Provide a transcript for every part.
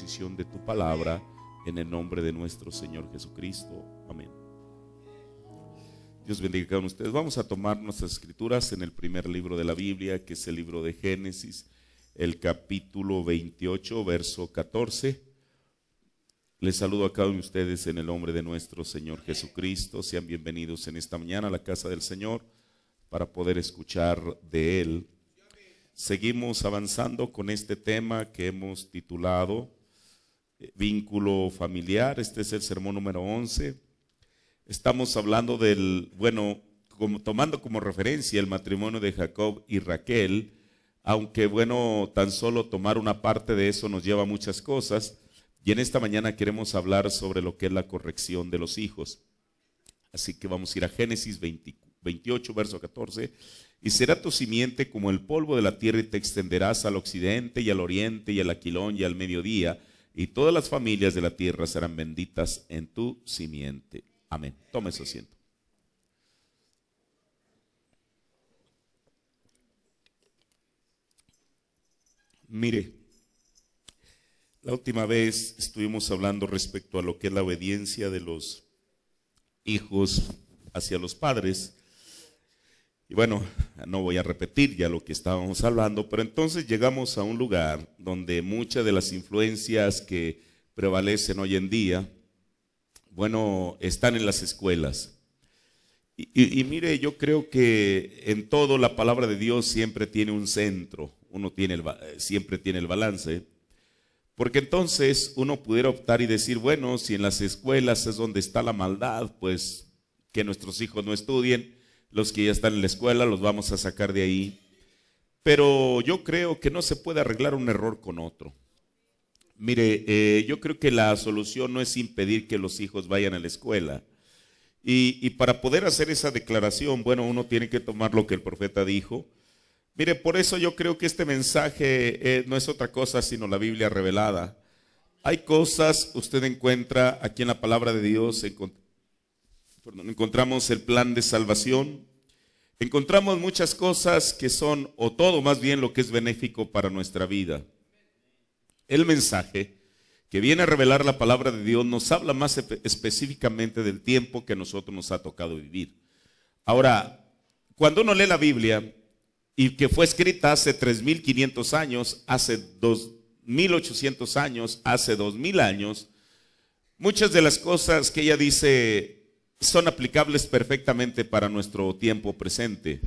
de tu palabra, en el nombre de nuestro Señor Jesucristo. Amén. Dios bendiga a cada uno de ustedes. Vamos a tomar nuestras escrituras en el primer libro de la Biblia, que es el libro de Génesis, el capítulo 28, verso 14. Les saludo a cada uno de ustedes en el nombre de nuestro Señor Jesucristo. Sean bienvenidos en esta mañana a la casa del Señor para poder escuchar de Él. Seguimos avanzando con este tema que hemos titulado vínculo familiar. Este es el sermón número 11. Estamos hablando del, bueno, como, tomando como referencia el matrimonio de Jacob y Raquel, aunque bueno, tan solo tomar una parte de eso nos lleva a muchas cosas. Y en esta mañana queremos hablar sobre lo que es la corrección de los hijos. Así que vamos a ir a Génesis 28, verso 14. Y será tu simiente como el polvo de la tierra y te extenderás al occidente y al oriente y al aquilón y al mediodía y todas las familias de la tierra serán benditas en tu simiente. Amén. Tome su asiento. Mire, la última vez estuvimos hablando respecto a lo que es la obediencia de los hijos hacia los padres y bueno, no voy a repetir ya lo que estábamos hablando, pero entonces llegamos a un lugar donde muchas de las influencias que prevalecen hoy en día, bueno, están en las escuelas. Y, mire, yo creo que en todo la palabra de Dios siempre tiene un centro, uno tiene eh, siempre tiene el balance, porque entonces uno pudiera optar y decir, bueno, si en las escuelas es donde está la maldad, pues que nuestros hijos no estudien, los que ya están en la escuela los vamos a sacar de ahí. Pero yo creo que no se puede arreglar un error con otro. Mire, eh, yo creo que la solución no es impedir que los hijos vayan a la escuela. Y, para poder hacer esa declaración, bueno, uno tiene que tomar lo que el profeta dijo. Mire, por eso yo creo que este mensaje eh, no es otra cosa sino la Biblia revelada. Hay cosas, usted encuentra aquí en la palabra de Dios, encontramos el plan de salvación, encontramos muchas cosas que son, o todo más bien lo que es benéfico para nuestra vida. El mensaje que viene a revelar la palabra de Dios nos habla más específicamente del tiempo que a nosotros nos ha tocado vivir. Ahora, cuando uno lee la Biblia y que fue escrita hace 3.500 años, hace 2.800 años, hace 2.000 años, muchas de las cosas que ella dice son aplicables perfectamente para nuestro tiempo presente.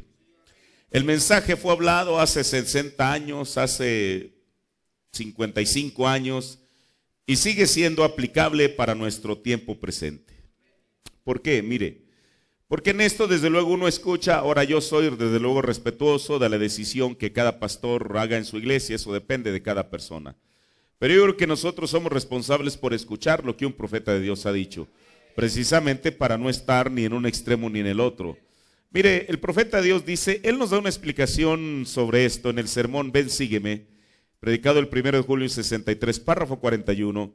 El mensaje fue hablado hace 60 años, hace 55 años, y sigue siendo aplicable para nuestro tiempo presente. ¿Por qué? Mire, porque en esto desde luego uno escucha, ahora yo soy desde luego respetuoso de la decisión que cada pastor haga en su iglesia, eso depende de cada persona. Pero yo creo que nosotros somos responsables por escuchar lo que un profeta de Dios ha dicho precisamente para no estar ni en un extremo ni en el otro. Mire, el profeta Dios dice, él nos da una explicación sobre esto en el sermón Ven, sígueme, predicado el 1 de julio 63, párrafo 41.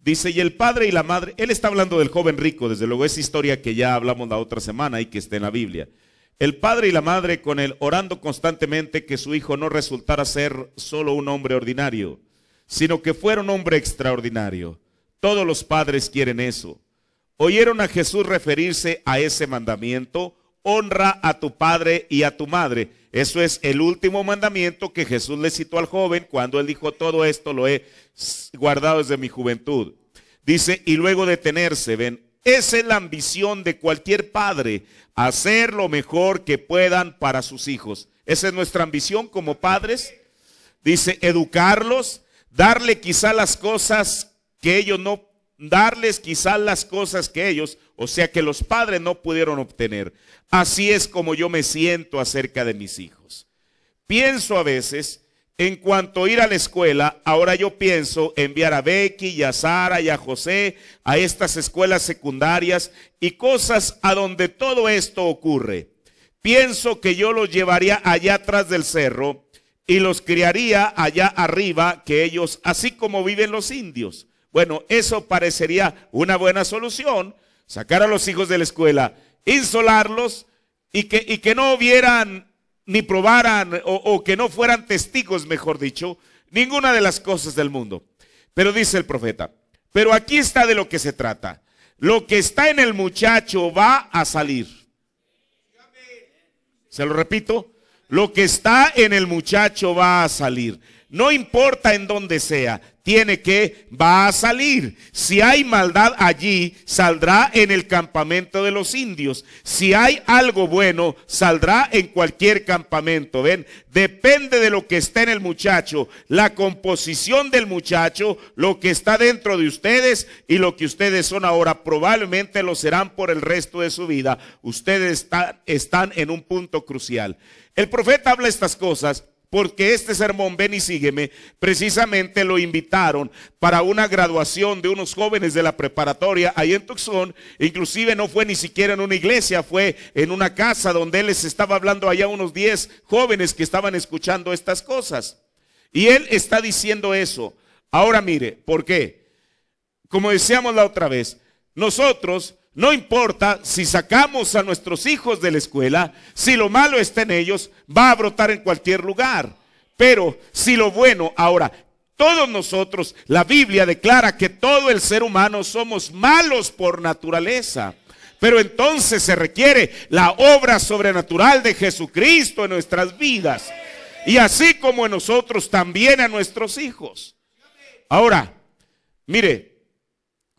Dice, y el padre y la madre, él está hablando del joven rico, desde luego es historia que ya hablamos la otra semana y que está en la Biblia. El padre y la madre con él orando constantemente que su hijo no resultara ser solo un hombre ordinario, sino que fuera un hombre extraordinario. Todos los padres quieren eso oyeron a Jesús referirse a ese mandamiento, honra a tu padre y a tu madre. Eso es el último mandamiento que Jesús le citó al joven cuando él dijo, todo esto lo he guardado desde mi juventud. Dice, y luego detenerse, ven, esa es la ambición de cualquier padre, hacer lo mejor que puedan para sus hijos. Esa es nuestra ambición como padres. Dice, educarlos, darle quizá las cosas que ellos no darles quizás las cosas que ellos, o sea que los padres no pudieron obtener. Así es como yo me siento acerca de mis hijos. Pienso a veces, en cuanto a ir a la escuela, ahora yo pienso enviar a Becky y a Sara y a José a estas escuelas secundarias y cosas a donde todo esto ocurre. Pienso que yo los llevaría allá atrás del cerro y los criaría allá arriba que ellos, así como viven los indios. Bueno, eso parecería una buena solución, sacar a los hijos de la escuela, insolarlos y que, que no vieran ni probaran o, o que no fueran testigos, mejor dicho, ninguna de las cosas del mundo. Pero dice el profeta, pero aquí está de lo que se trata. Lo que está en el muchacho va a salir. Se lo repito, lo que está en el muchacho va a salir. No importa en dónde sea, tiene que, va a salir. Si hay maldad allí, saldrá en el campamento de los indios. Si hay algo bueno, saldrá en cualquier campamento. Ven, depende de lo que esté en el muchacho, la composición del muchacho, lo que está dentro de ustedes y lo que ustedes son ahora. Probablemente lo serán por el resto de su vida. Ustedes están en un punto crucial. El profeta habla estas cosas porque este sermón, ven y sígueme, precisamente lo invitaron para una graduación de unos jóvenes de la preparatoria ahí en Tucson. Inclusive no fue ni siquiera en una iglesia, fue en una casa donde él les estaba hablando allá unos 10 jóvenes que estaban escuchando estas cosas. Y él está diciendo eso. Ahora mire, ¿por qué? Como decíamos la otra vez, nosotros no importa si sacamos a nuestros hijos de la escuela, si lo malo está en ellos, va a brotar en cualquier lugar. Pero si lo bueno, ahora, todos nosotros, la Biblia declara que todo el ser humano somos malos por naturaleza. Pero entonces se requiere la obra sobrenatural de Jesucristo en nuestras vidas. Y así como en nosotros, también a nuestros hijos. Ahora, mire,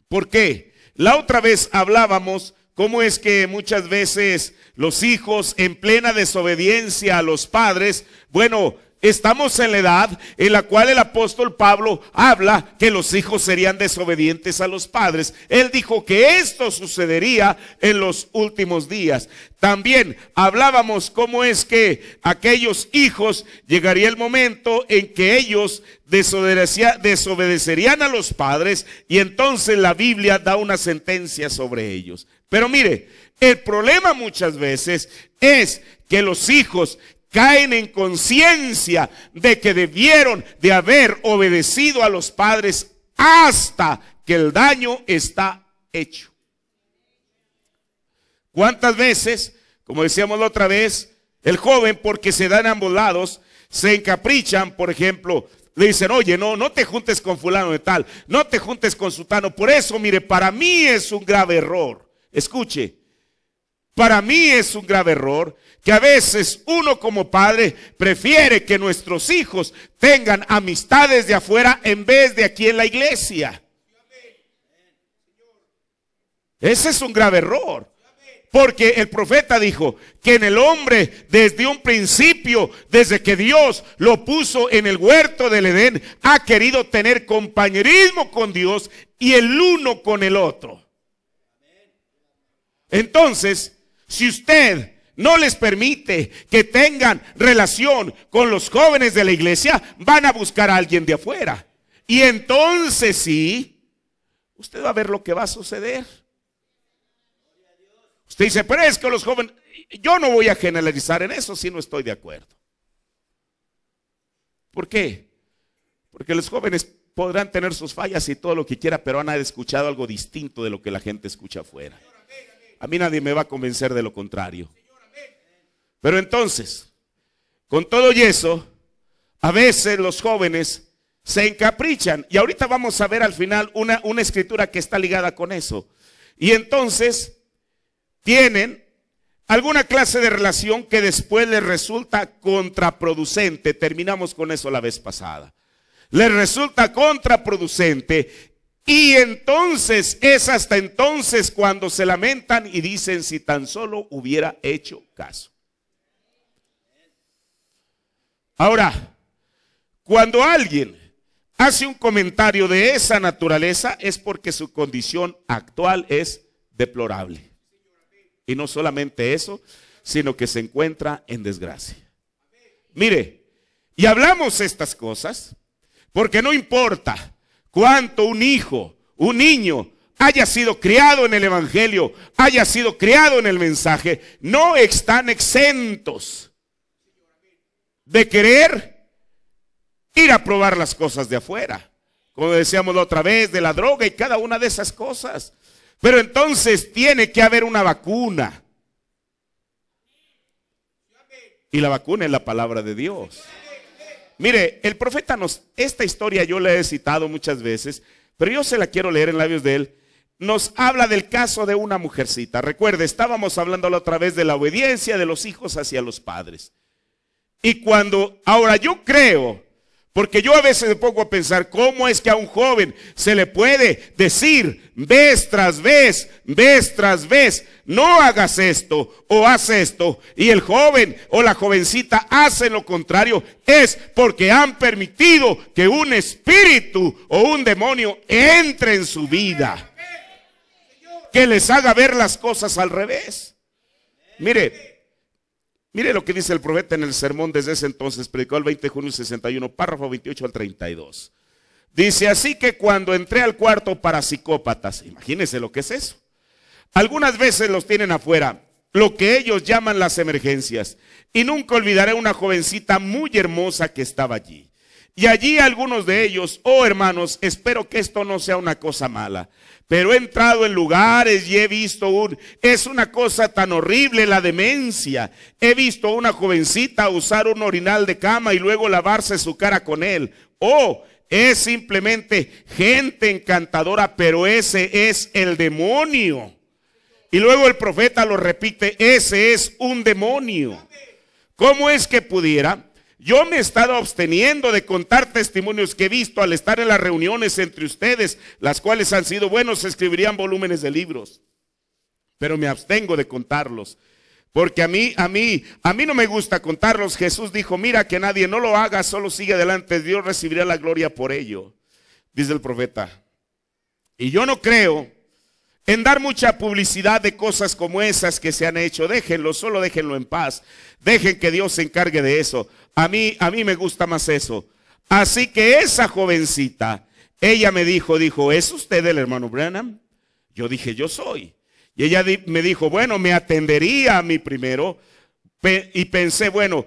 ¿por qué? La otra vez hablábamos cómo es que muchas veces los hijos en plena desobediencia a los padres, bueno, estamos en la edad en la cual el apóstol Pablo habla que los hijos serían desobedientes a los padres. Él dijo que esto sucedería en los últimos días. También hablábamos cómo es que aquellos hijos llegaría el momento en que ellos desobedecerían a los padres y entonces la Biblia da una sentencia sobre ellos. Pero mire, el problema muchas veces es que los hijos caen en conciencia de que debieron de haber obedecido a los padres hasta que el daño está hecho. ¿Cuántas veces, como decíamos la otra vez, el joven porque se dan lados, se encaprichan, por ejemplo, le dicen, oye, no, no te juntes con fulano de tal, no te juntes con sultano, Por eso, mire, para mí es un grave error. Escuche, para mí es un grave error que a veces uno como padre prefiere que nuestros hijos tengan amistades de afuera en vez de aquí en la iglesia. Ese es un grave error. Porque el profeta dijo que en el hombre desde un principio, desde que Dios lo puso en el huerto del Edén, ha querido tener compañerismo con Dios y el uno con el otro. Entonces, si usted no les permite que tengan relación con los jóvenes de la iglesia, van a buscar a alguien de afuera. Y entonces sí, usted va a ver lo que va a suceder. Usted dice, pero es que los jóvenes, yo no voy a generalizar en eso si no estoy de acuerdo. ¿Por qué? Porque los jóvenes podrán tener sus fallas y todo lo que quiera, pero han escuchado algo distinto de lo que la gente escucha afuera a mí nadie me va a convencer de lo contrario. Pero entonces, con todo y eso, a veces los jóvenes se encaprichan. Y ahorita vamos a ver al final una, una escritura que está ligada con eso. Y entonces tienen alguna clase de relación que después les resulta contraproducente. Terminamos con eso la vez pasada. Les resulta contraproducente y entonces es hasta entonces cuando se lamentan y dicen si tan solo hubiera hecho caso. Ahora, cuando alguien hace un comentario de esa naturaleza es porque su condición actual es deplorable. Y no solamente eso, sino que se encuentra en desgracia. Mire, y hablamos estas cosas porque no importa cuanto un hijo, un niño, haya sido criado en el Evangelio, haya sido criado en el mensaje, no están exentos de querer ir a probar las cosas de afuera, como decíamos la otra vez, de la droga y cada una de esas cosas. Pero entonces tiene que haber una vacuna. Y la vacuna es la palabra de Dios. Mire, el profeta nos, esta historia yo la he citado muchas veces, pero yo se la quiero leer en labios de él. Nos habla del caso de una mujercita. Recuerde, estábamos hablando la otra vez de la obediencia de los hijos hacia los padres. Y cuando, ahora yo creo porque yo a veces me pongo a pensar, ¿cómo es que a un joven se le puede decir vez tras vez, vez tras vez, no hagas esto o haz esto? Y el joven o la jovencita hace lo contrario. Es porque han permitido que un espíritu o un demonio entre en su vida. Que les haga ver las cosas al revés. Mire, Mire lo que dice el profeta en el sermón desde ese entonces, predicó el 20 de junio 61, párrafo 28 al 32. Dice así que cuando entré al cuarto para psicópatas, imagínense lo que es eso. Algunas veces los tienen afuera, lo que ellos llaman las emergencias. Y nunca olvidaré una jovencita muy hermosa que estaba allí. Y allí algunos de ellos, oh hermanos, espero que esto no sea una cosa mala. Pero he entrado en lugares y he visto un... Es una cosa tan horrible la demencia. He visto a una jovencita usar un orinal de cama y luego lavarse su cara con él. Oh, es simplemente gente encantadora, pero ese es el demonio. Y luego el profeta lo repite, ese es un demonio. ¿Cómo es que pudiera yo me he estado absteniendo de contar testimonios que he visto al estar en las reuniones entre ustedes, las cuales han sido buenos, escribirían volúmenes de libros. Pero me abstengo de contarlos. Porque a mí, a mí, a mí no me gusta contarlos. Jesús dijo, mira que nadie no lo haga, solo sigue adelante. Dios recibirá la gloria por ello, dice el profeta. Y yo no creo en dar mucha publicidad de cosas como esas que se han hecho. Déjenlo, solo déjenlo en paz. Dejen que Dios se encargue de eso. A mí, a mí me gusta más eso. Así que esa jovencita, ella me dijo, dijo, ¿es usted el hermano Branham? Yo dije, yo soy. Y ella me dijo, bueno, me atendería a mí primero. y pensé, bueno,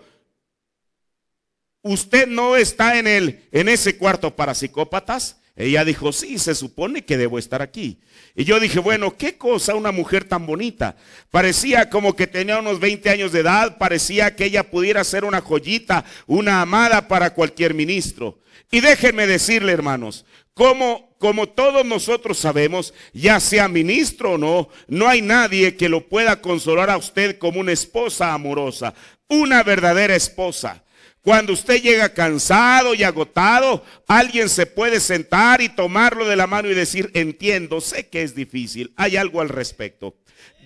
usted no está en, en ese cuarto para psicópatas. Ella dijo, sí, se supone que debo estar aquí. Y yo dije, bueno, qué cosa una mujer tan bonita. Parecía como que tenía unos 20 años de edad, parecía que ella pudiera ser una joyita, una amada para cualquier ministro. Y déjenme decirle, hermanos, como, como todos nosotros sabemos, ya sea ministro o no, no hay nadie que lo pueda consolar a usted como una esposa amorosa, una verdadera esposa. Cuando usted llega cansado y agotado, alguien se puede sentar y tomarlo de la mano y decir, entiendo, sé que es difícil, hay algo al respecto.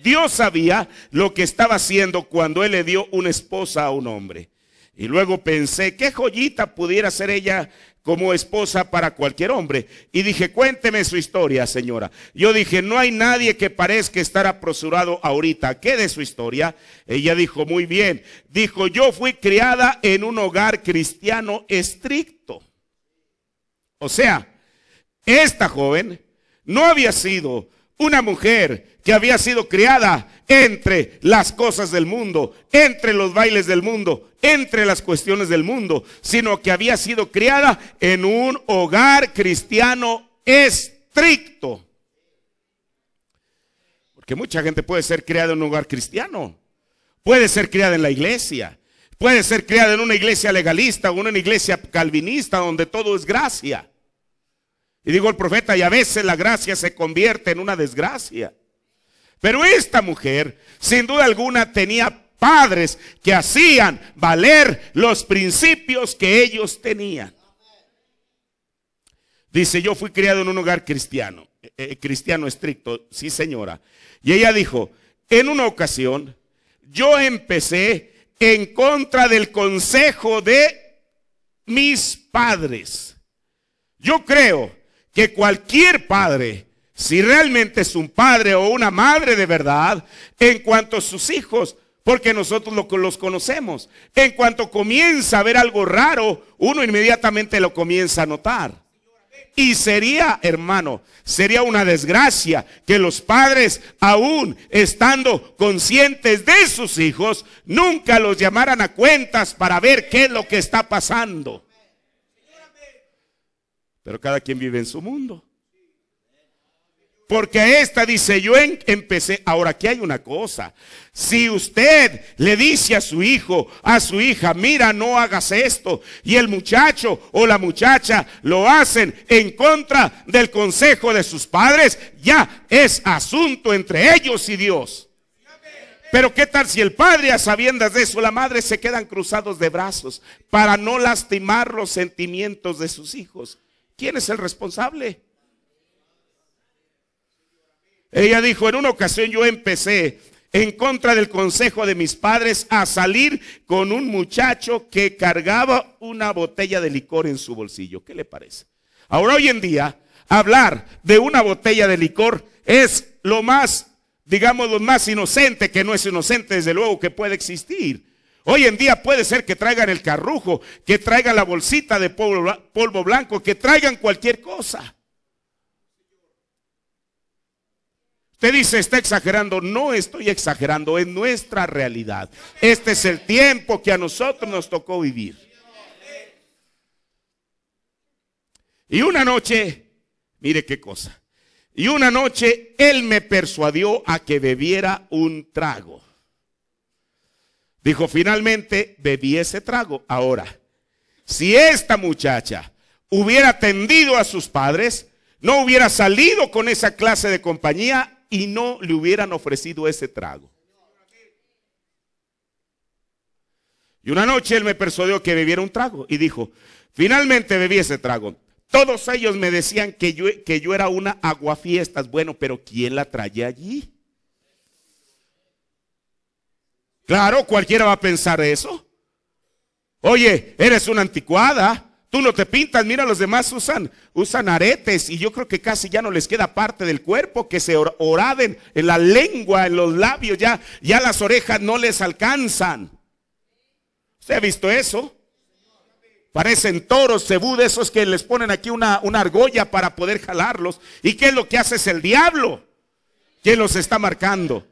Dios sabía lo que estaba haciendo cuando Él le dio una esposa a un hombre. Y luego pensé, qué joyita pudiera ser ella como esposa para cualquier hombre. Y dije, cuénteme su historia, señora. Yo dije, no hay nadie que parezca estar apresurado ahorita. ¿Qué de su historia? Ella dijo, muy bien. Dijo, yo fui criada en un hogar cristiano estricto. O sea, esta joven no había sido una mujer que había sido criada entre las cosas del mundo, entre los bailes del mundo, entre las cuestiones del mundo, sino que había sido criada en un hogar cristiano estricto. Porque mucha gente puede ser criada en un hogar cristiano, puede ser criada en la iglesia, puede ser criada en una iglesia legalista o en una iglesia calvinista donde todo es gracia. Y digo el profeta, y a veces la gracia se convierte en una desgracia. Pero esta mujer, sin duda alguna, tenía padres que hacían valer los principios que ellos tenían. Dice, yo fui criado en un hogar cristiano, eh, eh, cristiano estricto, sí señora. Y ella dijo, en una ocasión, yo empecé en contra del consejo de mis padres. Yo creo que cualquier padre, si realmente es un padre o una madre de verdad, en cuanto a sus hijos, porque nosotros los conocemos, en cuanto comienza a ver algo raro, uno inmediatamente lo comienza a notar. Y sería, hermano, sería una desgracia que los padres, aún estando conscientes de sus hijos, nunca los llamaran a cuentas para ver qué es lo que está pasando. Pero cada quien vive en su mundo. Porque esta dice, yo empecé, ahora aquí hay una cosa, si usted le dice a su hijo, a su hija, mira, no hagas esto, y el muchacho o la muchacha lo hacen en contra del consejo de sus padres, ya es asunto entre ellos y Dios. Pero qué tal si el padre a sabiendas de eso, la madre se quedan cruzados de brazos para no lastimar los sentimientos de sus hijos. ¿Quién es el responsable? Ella dijo, en una ocasión yo empecé en contra del consejo de mis padres a salir con un muchacho que cargaba una botella de licor en su bolsillo. ¿Qué le parece? Ahora hoy en día, hablar de una botella de licor es lo más, digamos, lo más inocente, que no es inocente desde luego que puede existir. Hoy en día puede ser que traigan el carrujo, que traigan la bolsita de polvo, blanco, que traigan cualquier cosa. Usted dice, está exagerando. No estoy exagerando, es nuestra realidad. Este es el tiempo que a nosotros nos tocó vivir. Y una noche, mire qué cosa. Y una noche él me persuadió a que bebiera un trago. Dijo, finalmente bebí ese trago. Ahora, si esta muchacha hubiera atendido a sus padres, no hubiera salido con esa clase de compañía y no le hubieran ofrecido ese trago. Y una noche él me persuadió que bebiera un trago y dijo, finalmente bebí ese trago. Todos ellos me decían que yo, que yo era una aguafiestas. Bueno, pero ¿quién la traía allí? Claro, cualquiera va a pensar eso. Oye, eres una anticuada. Tú no te pintas, mira, los demás usan, usan aretes y yo creo que casi ya no les queda parte del cuerpo que se oraden en la lengua, en los labios, ya, ya las orejas no les alcanzan. ¿Usted ha visto eso? Parecen toros, cebú de esos que les ponen aquí una, una argolla para poder jalarlos. ¿Y qué es lo que hace es el diablo? ¿Quién los está marcando?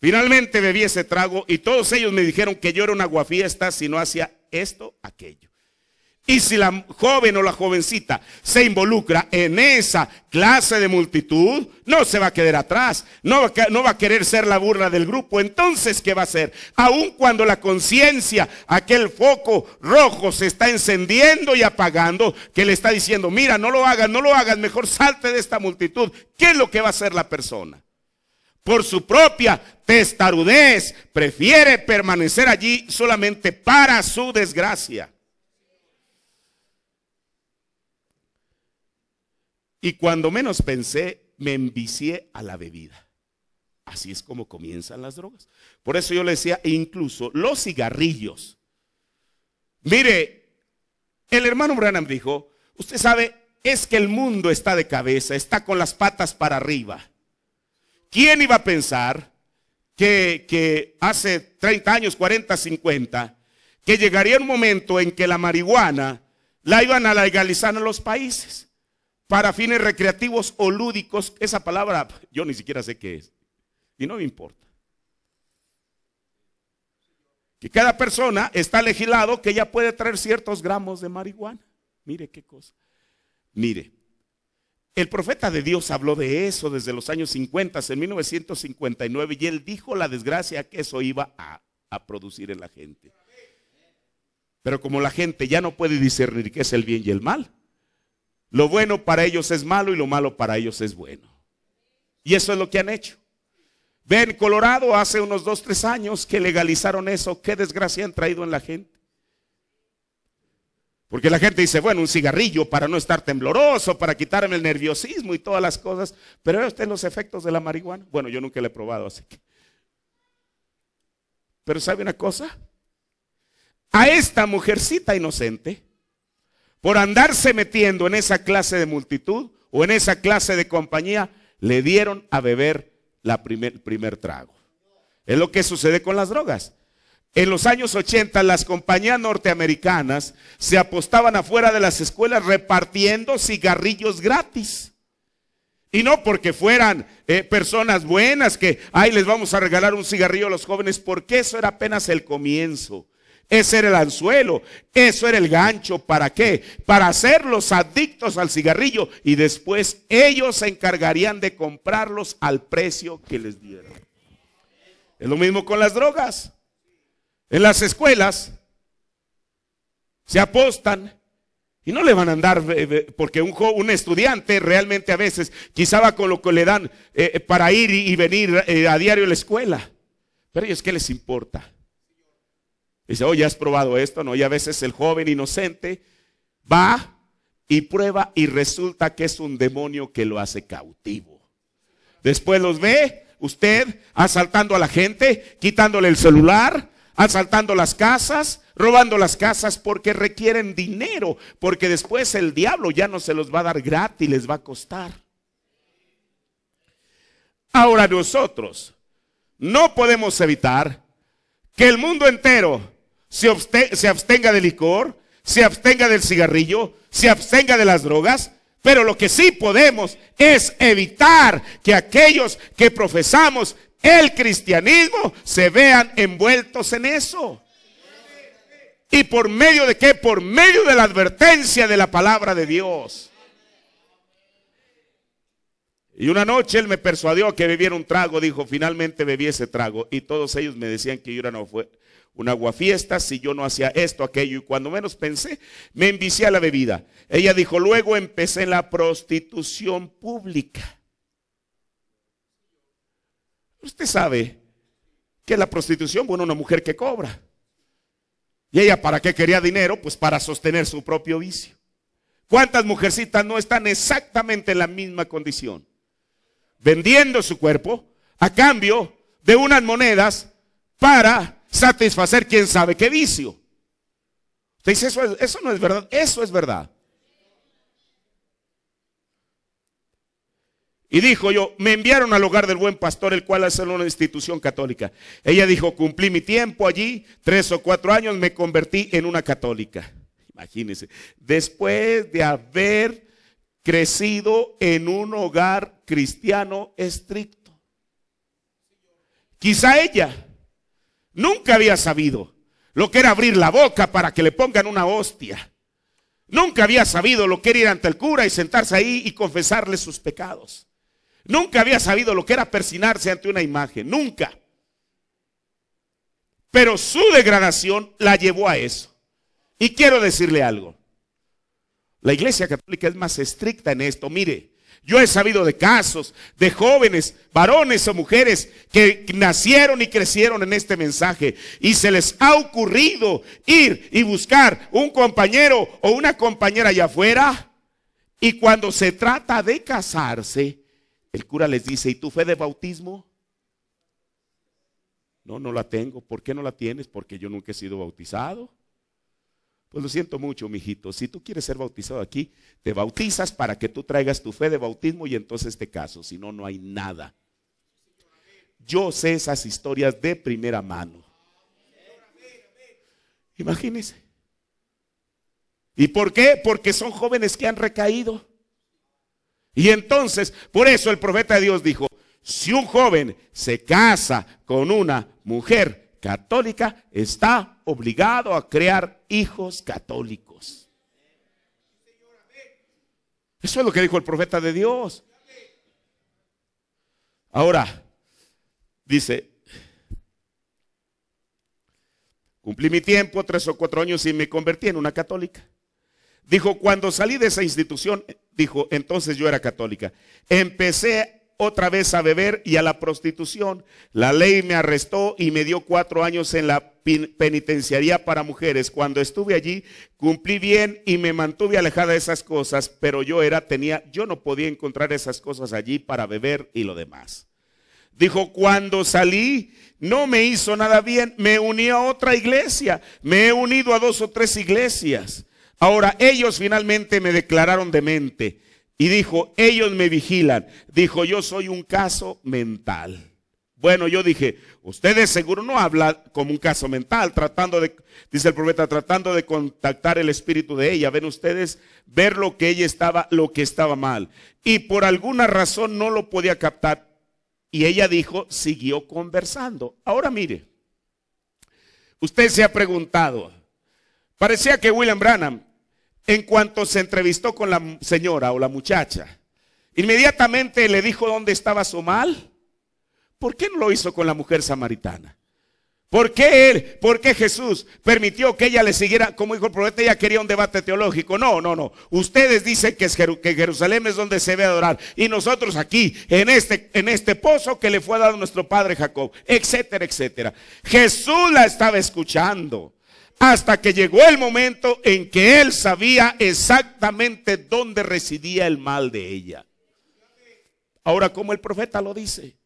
Finalmente bebí ese trago y todos ellos me dijeron que yo era una guafiesta si no hacía esto, aquello. Y si la joven o la jovencita se involucra en esa clase de multitud, no se va a quedar atrás, no va, a querer ser la burla del grupo. Entonces, ¿qué va a hacer? Aun cuando la conciencia, aquel foco rojo se está encendiendo y apagando, que le está diciendo, mira, no lo hagas, no lo hagas, mejor salte de esta multitud. ¿Qué es lo que va a hacer la persona? por su propia testarudez, prefiere permanecer allí solamente para su desgracia. Y cuando menos pensé, me envicié a la bebida. Así es como comienzan las drogas. Por eso yo le decía, e incluso los cigarrillos. Mire, el hermano Branham dijo, usted sabe, es que el mundo está de cabeza, está con las patas para arriba. ¿quién iba a pensar que, hace 30 años, 40, 50, que llegaría un momento en que la marihuana la iban a legalizar en los países para fines recreativos o lúdicos? Esa palabra yo ni siquiera sé qué es y no me importa. Que cada persona está legislado que ella puede traer ciertos gramos de marihuana. Mire qué cosa. Mire, el profeta de Dios habló de eso desde los años 50, en 1959, y él dijo la desgracia que eso iba a, producir en la gente. Pero como la gente ya no puede discernir qué es el bien y el mal, lo bueno para ellos es malo y lo malo para ellos es bueno. Y eso es lo que han hecho. Ven, Colorado hace unos 2, 3 años que legalizaron eso. Qué desgracia han traído en la gente. Porque la gente dice, bueno, un cigarrillo para no estar tembloroso, para quitarme el nerviosismo y todas las cosas. Pero ve usted los efectos de la marihuana. Bueno, yo nunca la he probado, así que. Pero ¿sabe una cosa? A esta mujercita inocente, por andarse metiendo en esa clase de multitud o en esa clase de compañía, le dieron a beber el primer trago. Es lo que sucede con las drogas. En los años 80 las compañías norteamericanas se apostaban afuera de las escuelas repartiendo cigarrillos gratis. Y no porque fueran eh, personas buenas que, ay, les vamos a regalar un cigarrillo a los jóvenes, porque eso era apenas el comienzo. Ese era el anzuelo, eso era el gancho. ¿Para qué? Para hacerlos adictos al cigarrillo y después ellos se encargarían de comprarlos al precio que les dieran. Es lo mismo con las drogas. En las escuelas se apostan y no le van a andar, eh, eh, porque un, estudiante realmente a veces quizá va con lo que le dan eh, para ir y, venir a diario a la escuela. Pero ellos, ¿qué les importa? Dice, oh ya ¿has probado esto? No, y a veces el joven inocente va y prueba y resulta que es un demonio que lo hace cautivo. Después los ve usted asaltando a la gente, quitándole el celular, asaltando las casas, robando las casas porque requieren dinero, porque después el diablo ya no se los va a dar gratis, les va a costar. Ahora nosotros no podemos evitar que el mundo entero se, abstenga del licor, se abstenga del cigarrillo, se abstenga de las drogas, pero lo que sí podemos es evitar que aquellos que profesamos el cristianismo se vean envueltos en eso. ¿Y por medio de qué? Por medio de la advertencia de la palabra de Dios. Y una noche él me persuadió que bebiera un trago, dijo, finalmente bebí ese trago. Y todos ellos me decían que yo era no fue una guafiesta si yo no hacía esto, aquello. Y cuando menos pensé, me envicié a la bebida. Ella dijo, luego empecé la prostitución pública. Usted sabe que la prostitución, bueno, una mujer que cobra. ¿Y ella para qué quería dinero? Pues para sostener su propio vicio. ¿Cuántas mujercitas no están exactamente en la misma condición? Vendiendo su cuerpo a cambio de unas monedas para satisfacer quién sabe qué vicio. Usted dice, eso, eso no es verdad, eso es verdad. Y dijo yo, me enviaron al hogar del buen pastor, el cual es una institución católica. Ella dijo, cumplí mi tiempo allí, tres o cuatro años, me convertí en una católica. Imagínense, después de haber crecido en un hogar cristiano estricto. Quizá ella nunca había sabido lo que era abrir la boca para que le pongan una hostia. Nunca había sabido lo que era ir ante el cura y sentarse ahí y confesarle sus pecados. Nunca había sabido lo que era persinarse ante una imagen, nunca. Pero su degradación la llevó a eso. Y quiero decirle algo. La Iglesia Católica es más estricta en esto. Mire, yo he sabido de casos de jóvenes, varones o mujeres que nacieron y crecieron en este mensaje y se les ha ocurrido ir y buscar un compañero o una compañera allá afuera y cuando se trata de casarse, el cura les dice, ¿y tu fe de bautismo? No, no la tengo. ¿Por qué no la tienes? Porque yo nunca he sido bautizado. Pues lo siento mucho, mijito. Si tú quieres ser bautizado aquí, te bautizas para que tú traigas tu fe de bautismo y entonces te caso. Si no, no hay nada. Yo sé esas historias de primera mano. Imagínense. ¿Y por qué? Porque son jóvenes que han recaído. Y entonces, por eso el profeta de Dios dijo, si un joven se casa con una mujer católica, está obligado a crear hijos católicos. Eso es lo que dijo el profeta de Dios. Ahora, dice, cumplí mi tiempo, tres o cuatro años y me convertí en una católica. Dijo, cuando salí de esa institución, dijo, entonces yo era católica. Empecé otra vez a beber y a la prostitución. La ley me arrestó y me dio cuatro años en la penitenciaría para mujeres. Cuando estuve allí, cumplí bien y me mantuve alejada de esas cosas, pero yo era, tenía, yo no podía encontrar esas cosas allí para beber y lo demás. Dijo, cuando salí, no me hizo nada bien, me uní a otra iglesia, me he unido a dos o tres iglesias. Ahora, ellos finalmente me declararon demente. Y dijo, ellos me vigilan. Dijo, yo soy un caso mental. Bueno, yo dije, ustedes seguro no hablan como un caso mental, tratando de, dice el profeta, tratando de contactar el espíritu de ella. Ven ustedes, ver lo que ella estaba, lo que estaba mal. Y por alguna razón no lo podía captar. Y ella dijo, siguió conversando. Ahora mire, usted se ha preguntado, parecía que William Branham en cuanto se entrevistó con la señora o la muchacha, inmediatamente le dijo dónde estaba su mal. ¿Por qué no lo hizo con la mujer samaritana? ¿Por qué él, por qué Jesús permitió que ella le siguiera? Como dijo el profeta, ella quería un debate teológico. No, no, no. Ustedes dicen que, Jerusalén es donde se debe adorar. Y nosotros aquí, en este, en este pozo que le fue dado nuestro padre Jacob, etcétera, etcétera. Jesús la estaba escuchando hasta que llegó el momento en que él sabía exactamente dónde residía el mal de ella. Ahora, como el profeta lo dice,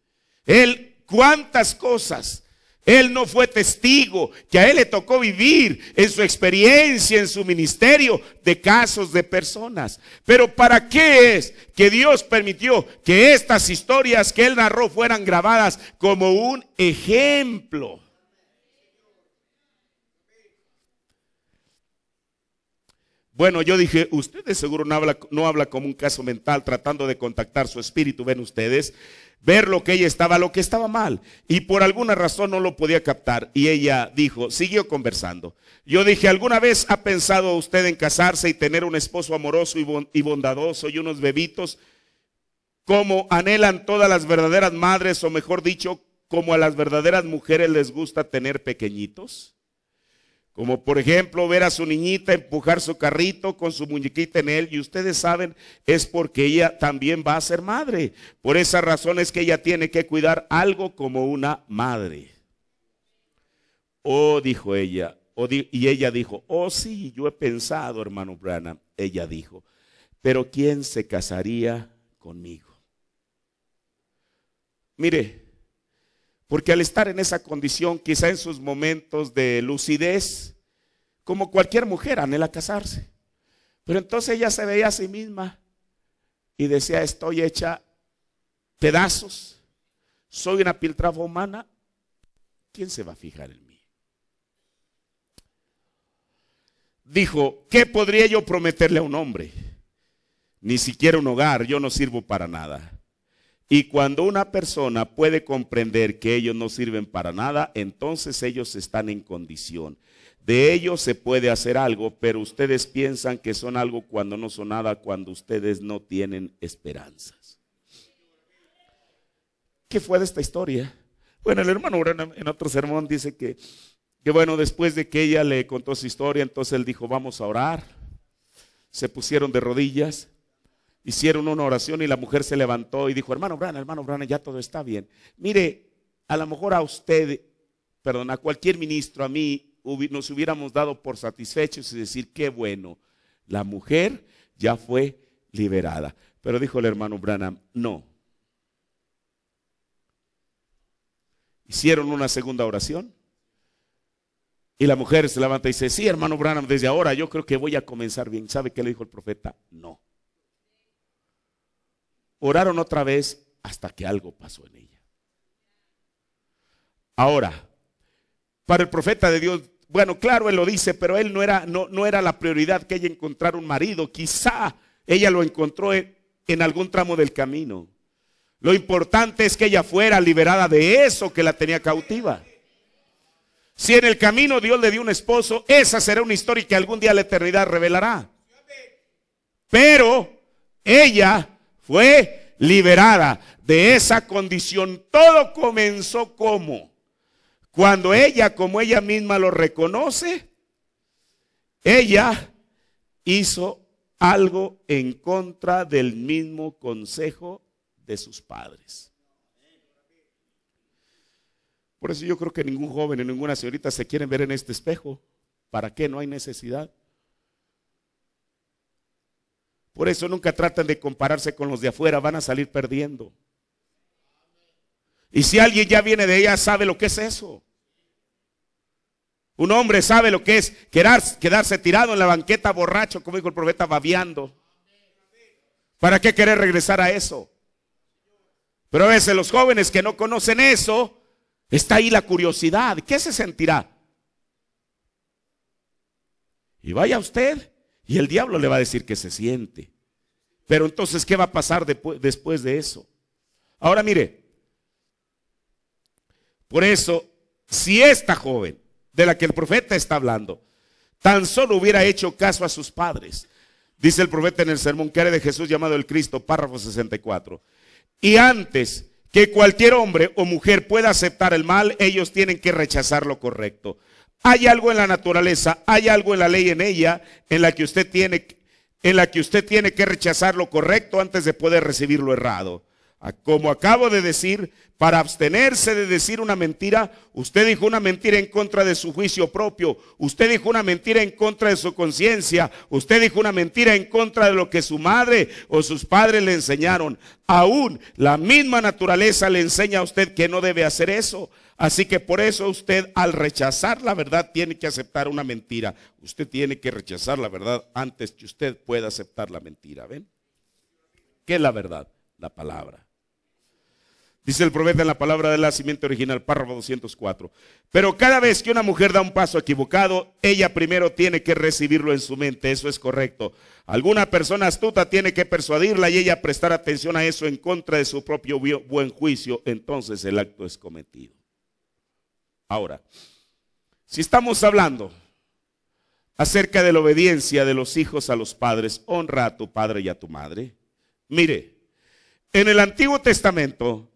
él cuántas cosas, él no fue testigo, que a él le tocó vivir en su experiencia, en su ministerio, de casos de personas. Pero ¿para qué es que Dios permitió que estas historias que él narró fueran grabadas como un ejemplo? Bueno, yo dije, ustedes seguro no habla, no habla como un caso mental tratando de contactar su espíritu, ven ustedes, ver lo que ella estaba, lo que estaba mal. Y por alguna razón no lo podía captar. Y ella dijo, siguió conversando. Yo dije, ¿alguna vez ha pensado usted en casarse y tener un esposo amoroso y bondadoso y unos bebitos? Como anhelan todas las verdaderas madres, o mejor dicho, como a las verdaderas mujeres les gusta tener pequeñitos. Como por ejemplo ver a su niñita empujar su carrito con su muñequita en él. Y ustedes saben, es porque ella también va a ser madre. Por esa razón es que ella tiene que cuidar algo como una madre. Oh, dijo ella. Oh, y ella dijo, oh sí, yo he pensado, hermano Branham. Ella dijo, pero ¿quién se casaría conmigo? Mire, porque al estar en esa condición, quizá en sus momentos de lucidez, como cualquier mujer anhela casarse. Pero entonces ella se veía a sí misma y decía, estoy hecha pedazos, soy una piltrafa humana, ¿quién se va a fijar en mí? Dijo, ¿qué podría yo prometerle a un hombre? Ni siquiera un hogar, yo no sirvo para nada. Y cuando una persona puede comprender que ellos no sirven para nada, entonces ellos están en condición. De ellos se puede hacer algo, pero ustedes piensan que son algo cuando no son nada, cuando ustedes no tienen esperanzas. ¿Qué fue de esta historia? Bueno, el hermano en otro sermón dice que, que bueno, después de que ella le contó su historia, entonces él dijo, vamos a orar. Se pusieron de rodillas Hicieron una oración y la mujer se levantó y dijo, hermano Brana, hermano Brana, ya todo está bien. Mire, a lo mejor a usted, perdón, a cualquier ministro, a mí, nos hubiéramos dado por satisfechos y decir, qué bueno, la mujer ya fue liberada. Pero dijo el hermano Branham, no. Hicieron una segunda oración. Y la mujer se levanta y dice, sí, hermano Branham, desde ahora yo creo que voy a comenzar bien. ¿Sabe qué le dijo el profeta? No. Oraron otra vez hasta que algo pasó en ella. Ahora, para el profeta de Dios, bueno, claro, él lo dice, pero él no era, no, no era la prioridad que ella encontrara un marido. Quizá ella lo encontró en, en algún tramo del camino. Lo importante es que ella fuera liberada de eso que la tenía cautiva. Si en el camino Dios le dio un esposo, esa será una historia que algún día la eternidad revelará. Pero ella fue liberada de esa condición. Todo comenzó como cuando ella, como ella misma lo reconoce, ella hizo algo en contra del mismo consejo de sus padres. Por eso yo creo que ningún joven y ninguna señorita se quieren ver en este espejo. ¿Para qué? No hay necesidad. Por eso nunca tratan de compararse con los de afuera, van a salir perdiendo. Y si alguien ya viene de ella, sabe lo que es eso. Un hombre sabe lo que es quedarse, quedarse tirado en la banqueta borracho, como dijo el profeta, babiando ¿Para qué querer regresar a eso? Pero a veces los jóvenes que no conocen eso, está ahí la curiosidad. ¿Qué se sentirá? Y vaya usted y el diablo le va a decir que se siente. Pero entonces, ¿qué va a pasar después de eso? Ahora mire, por eso, si esta joven de la que el profeta está hablando, tan solo hubiera hecho caso a sus padres, dice el profeta en el sermón que era de Jesús llamado el Cristo, párrafo 64, y antes que cualquier hombre o mujer pueda aceptar el mal, ellos tienen que rechazar lo correcto. Hay algo en la naturaleza, hay algo en la ley en ella en la que usted tiene en la que usted tiene que rechazar lo correcto antes de poder recibir lo errado. Ah, como acabo de decir, para abstenerse de decir una mentira, usted dijo una mentira en contra de su juicio propio, usted dijo una mentira en contra de su conciencia, usted dijo una mentira en contra de lo que su madre o sus padres le enseñaron. Aún la misma naturaleza le enseña a usted que no debe hacer eso. Así que por eso usted al rechazar la verdad tiene que aceptar una mentira. Usted tiene que rechazar la verdad antes que usted pueda aceptar la mentira. ¿Ven? ¿Qué es la verdad? La palabra. Dice el profeta en la palabra del nacimiento original, párrafo 204. Pero cada vez que una mujer da un paso equivocado, ella primero tiene que recibirlo en su mente, eso es correcto. Alguna persona astuta tiene que persuadirla y ella prestar atención a eso en contra de su propio buen juicio, entonces el acto es cometido. Ahora, si estamos hablando acerca de la obediencia de los hijos a los padres, honra a tu padre y a tu madre. Mire, en el Antiguo Testamento,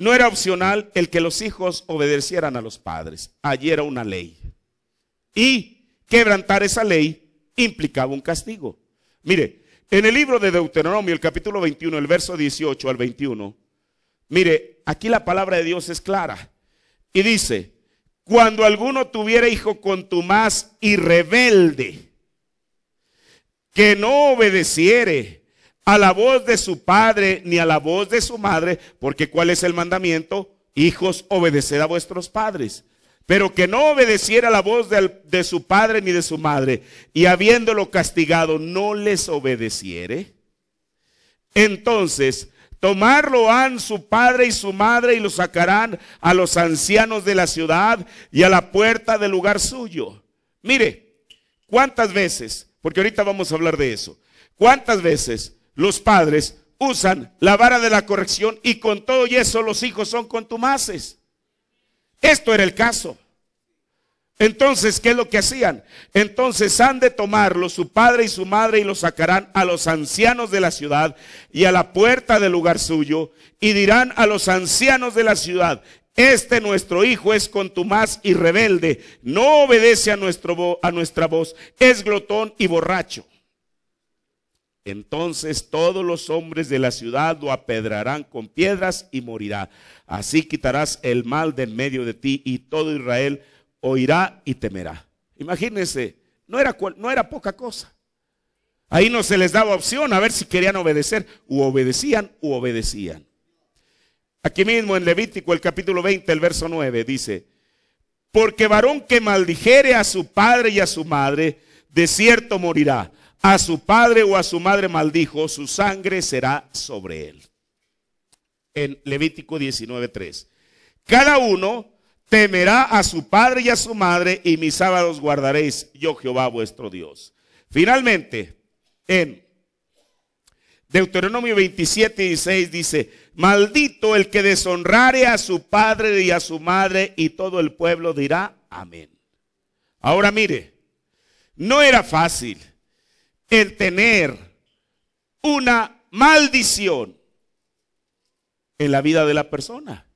no era opcional el que los hijos obedecieran a los padres. Allí era una ley. Y quebrantar esa ley implicaba un castigo. Mire, en el libro de Deuteronomio, el capítulo 21, el verso 18 al 21, mire, aquí la palabra de Dios es clara. Y dice, cuando alguno tuviera hijo contumaz y rebelde, que no obedeciere, a la voz de su padre ni a la voz de su madre, porque ¿cuál es el mandamiento? Hijos, obedeced a vuestros padres. Pero que no obedeciera la voz de, de, su padre ni de su madre, y habiéndolo castigado, no les obedeciere. Entonces, Tomarlo han su padre y su madre y lo sacarán a los ancianos de la ciudad y a la puerta del lugar suyo. Mire, ¿cuántas veces? Porque ahorita vamos a hablar de eso. ¿Cuántas veces los padres usan la vara de la corrección y con todo y eso los hijos son contumaces. Esto era el caso. Entonces, ¿qué es lo que hacían? Entonces han de tomarlo su padre y su madre y lo sacarán a los ancianos de la ciudad y a la puerta del lugar suyo y dirán a los ancianos de la ciudad, este nuestro hijo es contumaz y rebelde, no obedece a, nuestro, a nuestra voz, es glotón y borracho. Entonces todos los hombres de la ciudad lo apedrarán con piedras y morirá. Así quitarás el mal de en medio de ti y todo Israel oirá y temerá. Imagínense, no era, no era poca cosa. Ahí no se les daba opción a ver si querían obedecer. U obedecían u obedecían. Aquí mismo en Levítico el capítulo 20, el verso 9 dice, porque varón que maldijere a su padre y a su madre, de cierto morirá a su padre o a su madre maldijo, su sangre será sobre él. En Levítico 19:3. Cada uno temerá a su padre y a su madre y mis sábados guardaréis, yo Jehová vuestro Dios. Finalmente, en Deuteronomio 27 y 16 dice, maldito el que deshonrare a su padre y a su madre y todo el pueblo dirá amén. Ahora mire, no era fácil el tener una maldición en la vida de la persona.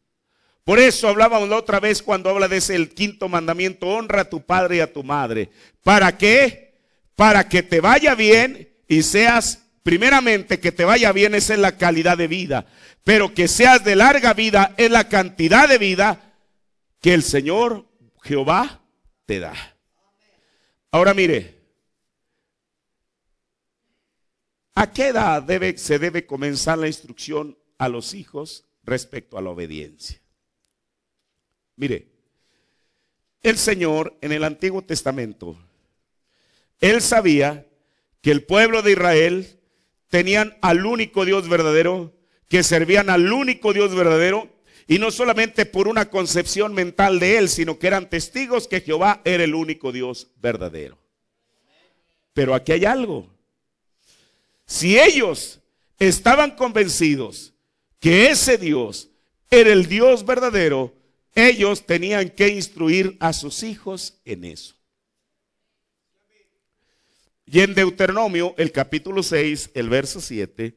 Por eso hablábamos la otra vez cuando habla de ese el quinto mandamiento, honra a tu padre y a tu madre. ¿Para qué? Para que te vaya bien y seas, primeramente, que te vaya bien, es en la calidad de vida, pero que seas de larga vida es la cantidad de vida que el Señor Jehová te da. Ahora mire, ¿A qué edad debe, se debe comenzar la instrucción a los hijos respecto a la obediencia? Mire, el Señor en el Antiguo Testamento, Él sabía que el pueblo de Israel tenían al único Dios verdadero, que servían al único Dios verdadero, y no solamente por una concepción mental de Él, sino que eran testigos que Jehová era el único Dios verdadero. Pero aquí hay algo. Si ellos estaban convencidos que ese Dios era el Dios verdadero, ellos tenían que instruir a sus hijos en eso. Y en Deuteronomio, el capítulo 6, el verso 7,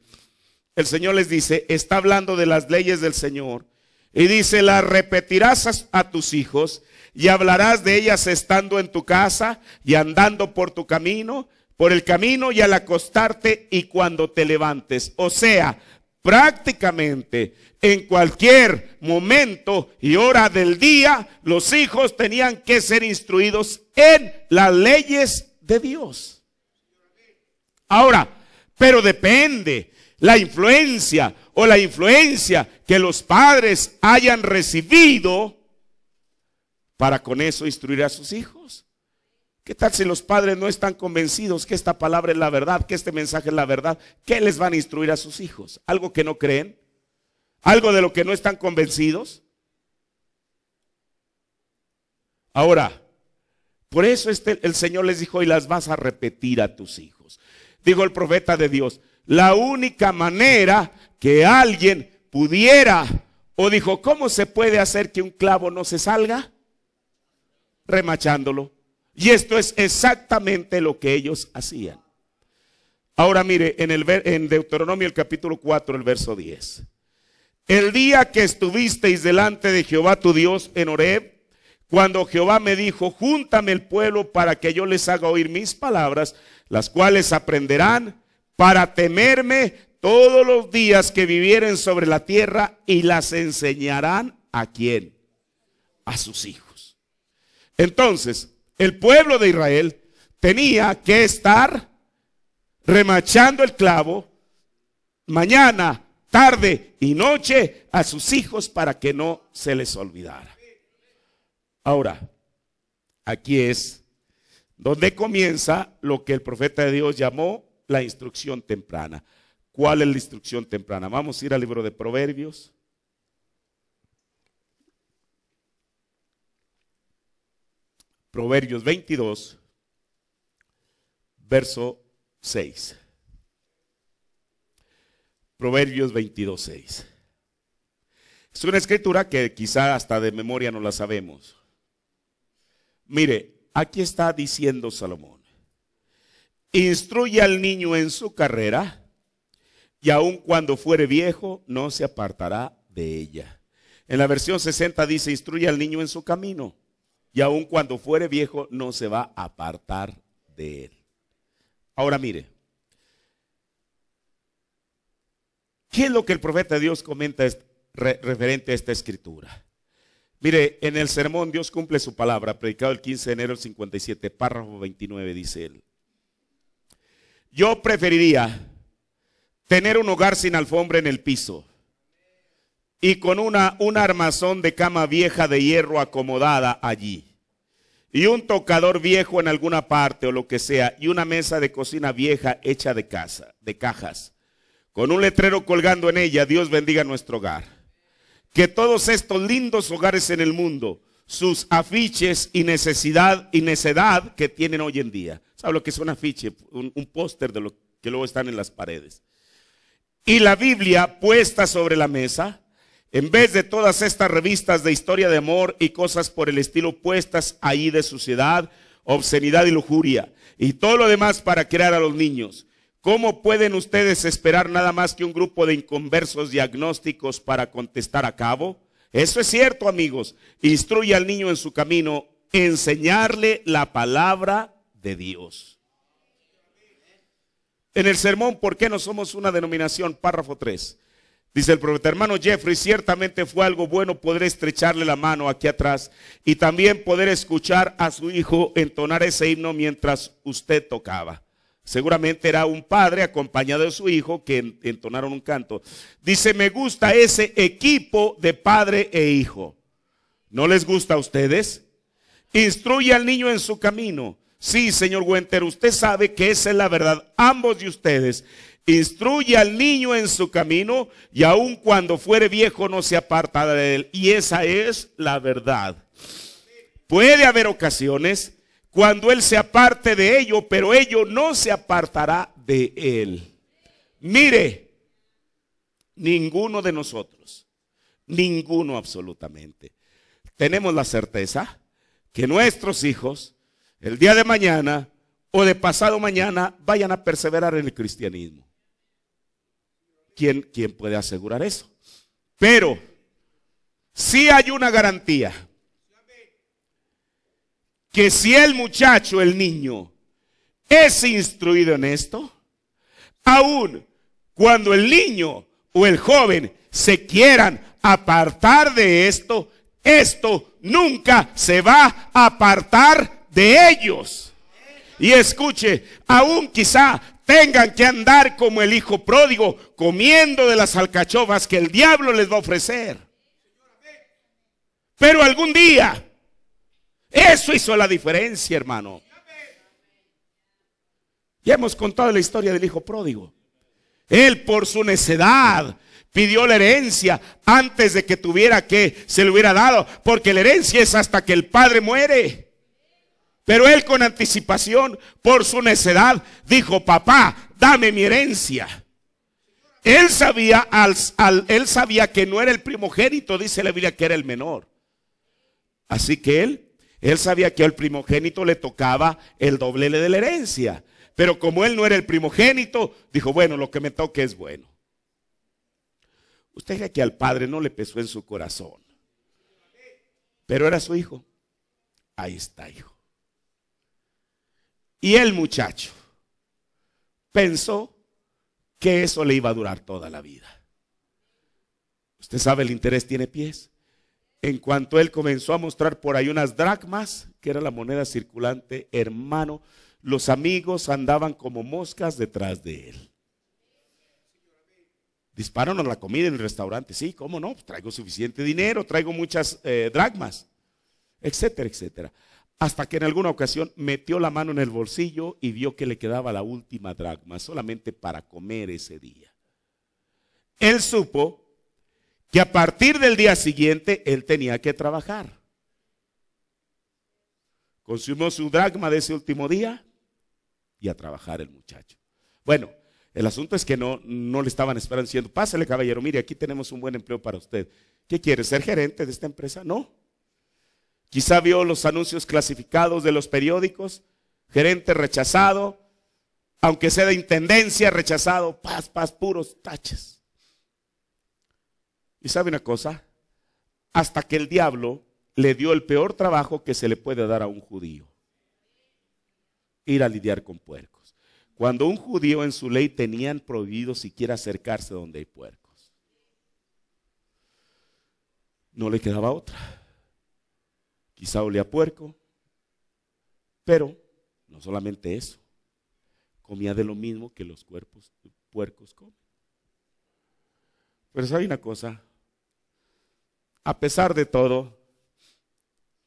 el Señor les dice, está hablando de las leyes del Señor, y dice, las repetirás a, a tus hijos y hablarás de ellas estando en tu casa y andando por tu camino por el camino y al acostarte y cuando te levantes. O sea, prácticamente en cualquier momento y hora del día, los hijos tenían que ser instruidos en las leyes de Dios. Ahora, pero depende la influencia o la influencia que los padres hayan recibido para con eso instruir a sus hijos. ¿Qué tal si los padres no están convencidos que esta palabra es la verdad, que este mensaje es la verdad? ¿Qué les van a instruir a sus hijos? ¿Algo que no creen? ¿Algo de lo que no están convencidos? Ahora, por eso este, el Señor les dijo, y las vas a repetir a tus hijos. Dijo el profeta de Dios, la única manera que alguien pudiera, o dijo, ¿cómo se puede hacer que un clavo no se salga? Remachándolo. Y esto es exactamente lo que ellos hacían. Ahora mire, en, el, en Deuteronomio el capítulo 4, el verso 10. El día que estuvisteis delante de Jehová tu Dios en Horeb, cuando Jehová me dijo, júntame el pueblo para que yo les haga oír mis palabras, las cuales aprenderán para temerme todos los días que vivieren sobre la tierra y las enseñarán a quién? A sus hijos. Entonces, el pueblo de Israel tenía que estar remachando el clavo mañana, tarde y noche a sus hijos para que no se les olvidara. Ahora, aquí es donde comienza lo que el profeta de Dios llamó la instrucción temprana. ¿Cuál es la instrucción temprana? Vamos a ir al libro de Proverbios. Proverbios 22, verso 6. Proverbios 22, 6. Es una escritura que quizá hasta de memoria no la sabemos. Mire, aquí está diciendo Salomón, instruye al niño en su carrera y aun cuando fuere viejo no se apartará de ella. En la versión 60 dice, instruye al niño en su camino y aun cuando fuere viejo no se va a apartar de él. Ahora mire, ¿qué es lo que el profeta Dios comenta referente a esta escritura? Mire, en el sermón Dios cumple su palabra, predicado el 15 de enero del 57, párrafo 29, dice él. Yo preferiría tener un hogar sin alfombra en el piso y con una, un armazón de cama vieja de hierro acomodada allí. Y un tocador viejo en alguna parte o lo que sea. Y una mesa de cocina vieja hecha de casa, de cajas. Con un letrero colgando en ella, Dios bendiga nuestro hogar. Que todos estos lindos hogares en el mundo, sus afiches y necesidad y necedad que tienen hoy en día. ¿Sabe lo que es un afiche? Un, un póster de lo que luego están en las paredes. Y la Biblia puesta sobre la mesa en vez de todas estas revistas de historia de amor y cosas por el estilo puestas ahí de suciedad, obscenidad y lujuria, y todo lo demás para crear a los niños. ¿Cómo pueden ustedes esperar nada más que un grupo de inconversos diagnósticos para contestar a cabo? Eso es cierto, amigos. Instruye al niño en su camino, enseñarle la palabra de Dios. En el sermón, ¿por qué no somos una denominación? Párrafo 3. Dice el profeta, hermano Jeffrey, ciertamente fue algo bueno poder estrecharle la mano aquí atrás y también poder escuchar a su hijo entonar ese himno mientras usted tocaba. Seguramente era un padre acompañado de su hijo que entonaron un canto. Dice, me gusta ese equipo de padre e hijo. ¿No les gusta a ustedes? Instruye al niño en su camino. Sí, señor Wenter, usted sabe que esa es la verdad. Ambos de ustedes Instruye al niño en su camino y aun cuando fuere viejo no se apartará de él. Y esa es la verdad. Puede haber ocasiones cuando él se aparte de ello, pero ello no se apartará de él. Mire, ninguno de nosotros, ninguno absolutamente, tenemos la certeza que nuestros hijos el día de mañana o de pasado mañana vayan a perseverar en el cristianismo. ¿quién, puede asegurar eso? Pero sí hay una garantía. Que si el muchacho, el niño, es instruido en esto, aún cuando el niño o el joven se quieran apartar de esto, esto nunca se va a apartar de ellos. Y escuche, aún quizá tengan que andar como el hijo pródigo, comiendo de las alcachofas que el diablo les va a ofrecer. Pero algún día, eso hizo la diferencia, hermano. Ya hemos contado la historia del hijo pródigo. Él por su necedad pidió la herencia antes de que tuviera que se le hubiera dado, porque la herencia es hasta que el padre muere. Pero él con anticipación, por su necedad, dijo, papá, dame mi herencia. Él sabía, al, él sabía que no era el primogénito, dice la Biblia que era el menor. Así que él, él sabía que al primogénito le tocaba el doble de la herencia. Pero como él no era el primogénito, dijo, bueno, lo que me toque es bueno. Usted ve que al padre no le pesó en su corazón, pero era su hijo. Ahí está, hijo. Y el muchacho pensó que eso le iba a durar toda la vida. Usted sabe, el interés tiene pies. En cuanto él comenzó a mostrar por ahí unas dracmas, que era la moneda circulante, hermano, los amigos andaban como moscas detrás de él. Dispararon la comida en el restaurante. Sí, ¿cómo no? traigo suficiente dinero, traigo muchas eh, dracmas, etcétera, etcétera. Hasta que en alguna ocasión metió la mano en el bolsillo y vio que le quedaba la última dracma solamente para comer ese día. Él supo que a partir del día siguiente él tenía que trabajar. Consumió su dracma de ese último día y a trabajar el muchacho. Bueno, el asunto es que no, no le estaban esperando diciendo, pásale caballero, mire, aquí tenemos un buen empleo para usted. ¿Qué quiere? ¿Ser gerente de esta empresa? No. Quizá vio los anuncios clasificados de los periódicos, gerente rechazado, aunque sea de intendencia rechazado, paz, paz, puros taches. Y sabe una cosa, hasta que el diablo le dio el peor trabajo que se le puede dar a un judío, ir a lidiar con puercos. Cuando un judío en su ley tenían prohibido siquiera acercarse donde hay puercos, no le quedaba otra quizá olía a puerco, pero no solamente eso, comía de lo mismo que los cuerpos puercos comen. Pero sabe una cosa, a pesar de todo,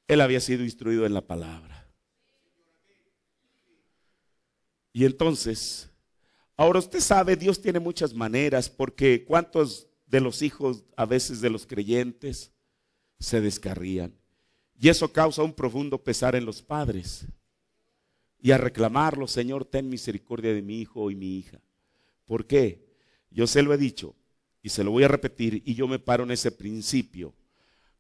él había sido instruido en la palabra. Y entonces, ahora usted sabe, Dios tiene muchas maneras, porque cuántos de los hijos a veces de los creyentes se descarrían. Y eso causa un profundo pesar en los padres. Y a reclamarlo, Señor, ten misericordia de mi hijo y mi hija. ¿Por qué? Yo se lo he dicho y se lo voy a repetir y yo me paro en ese principio.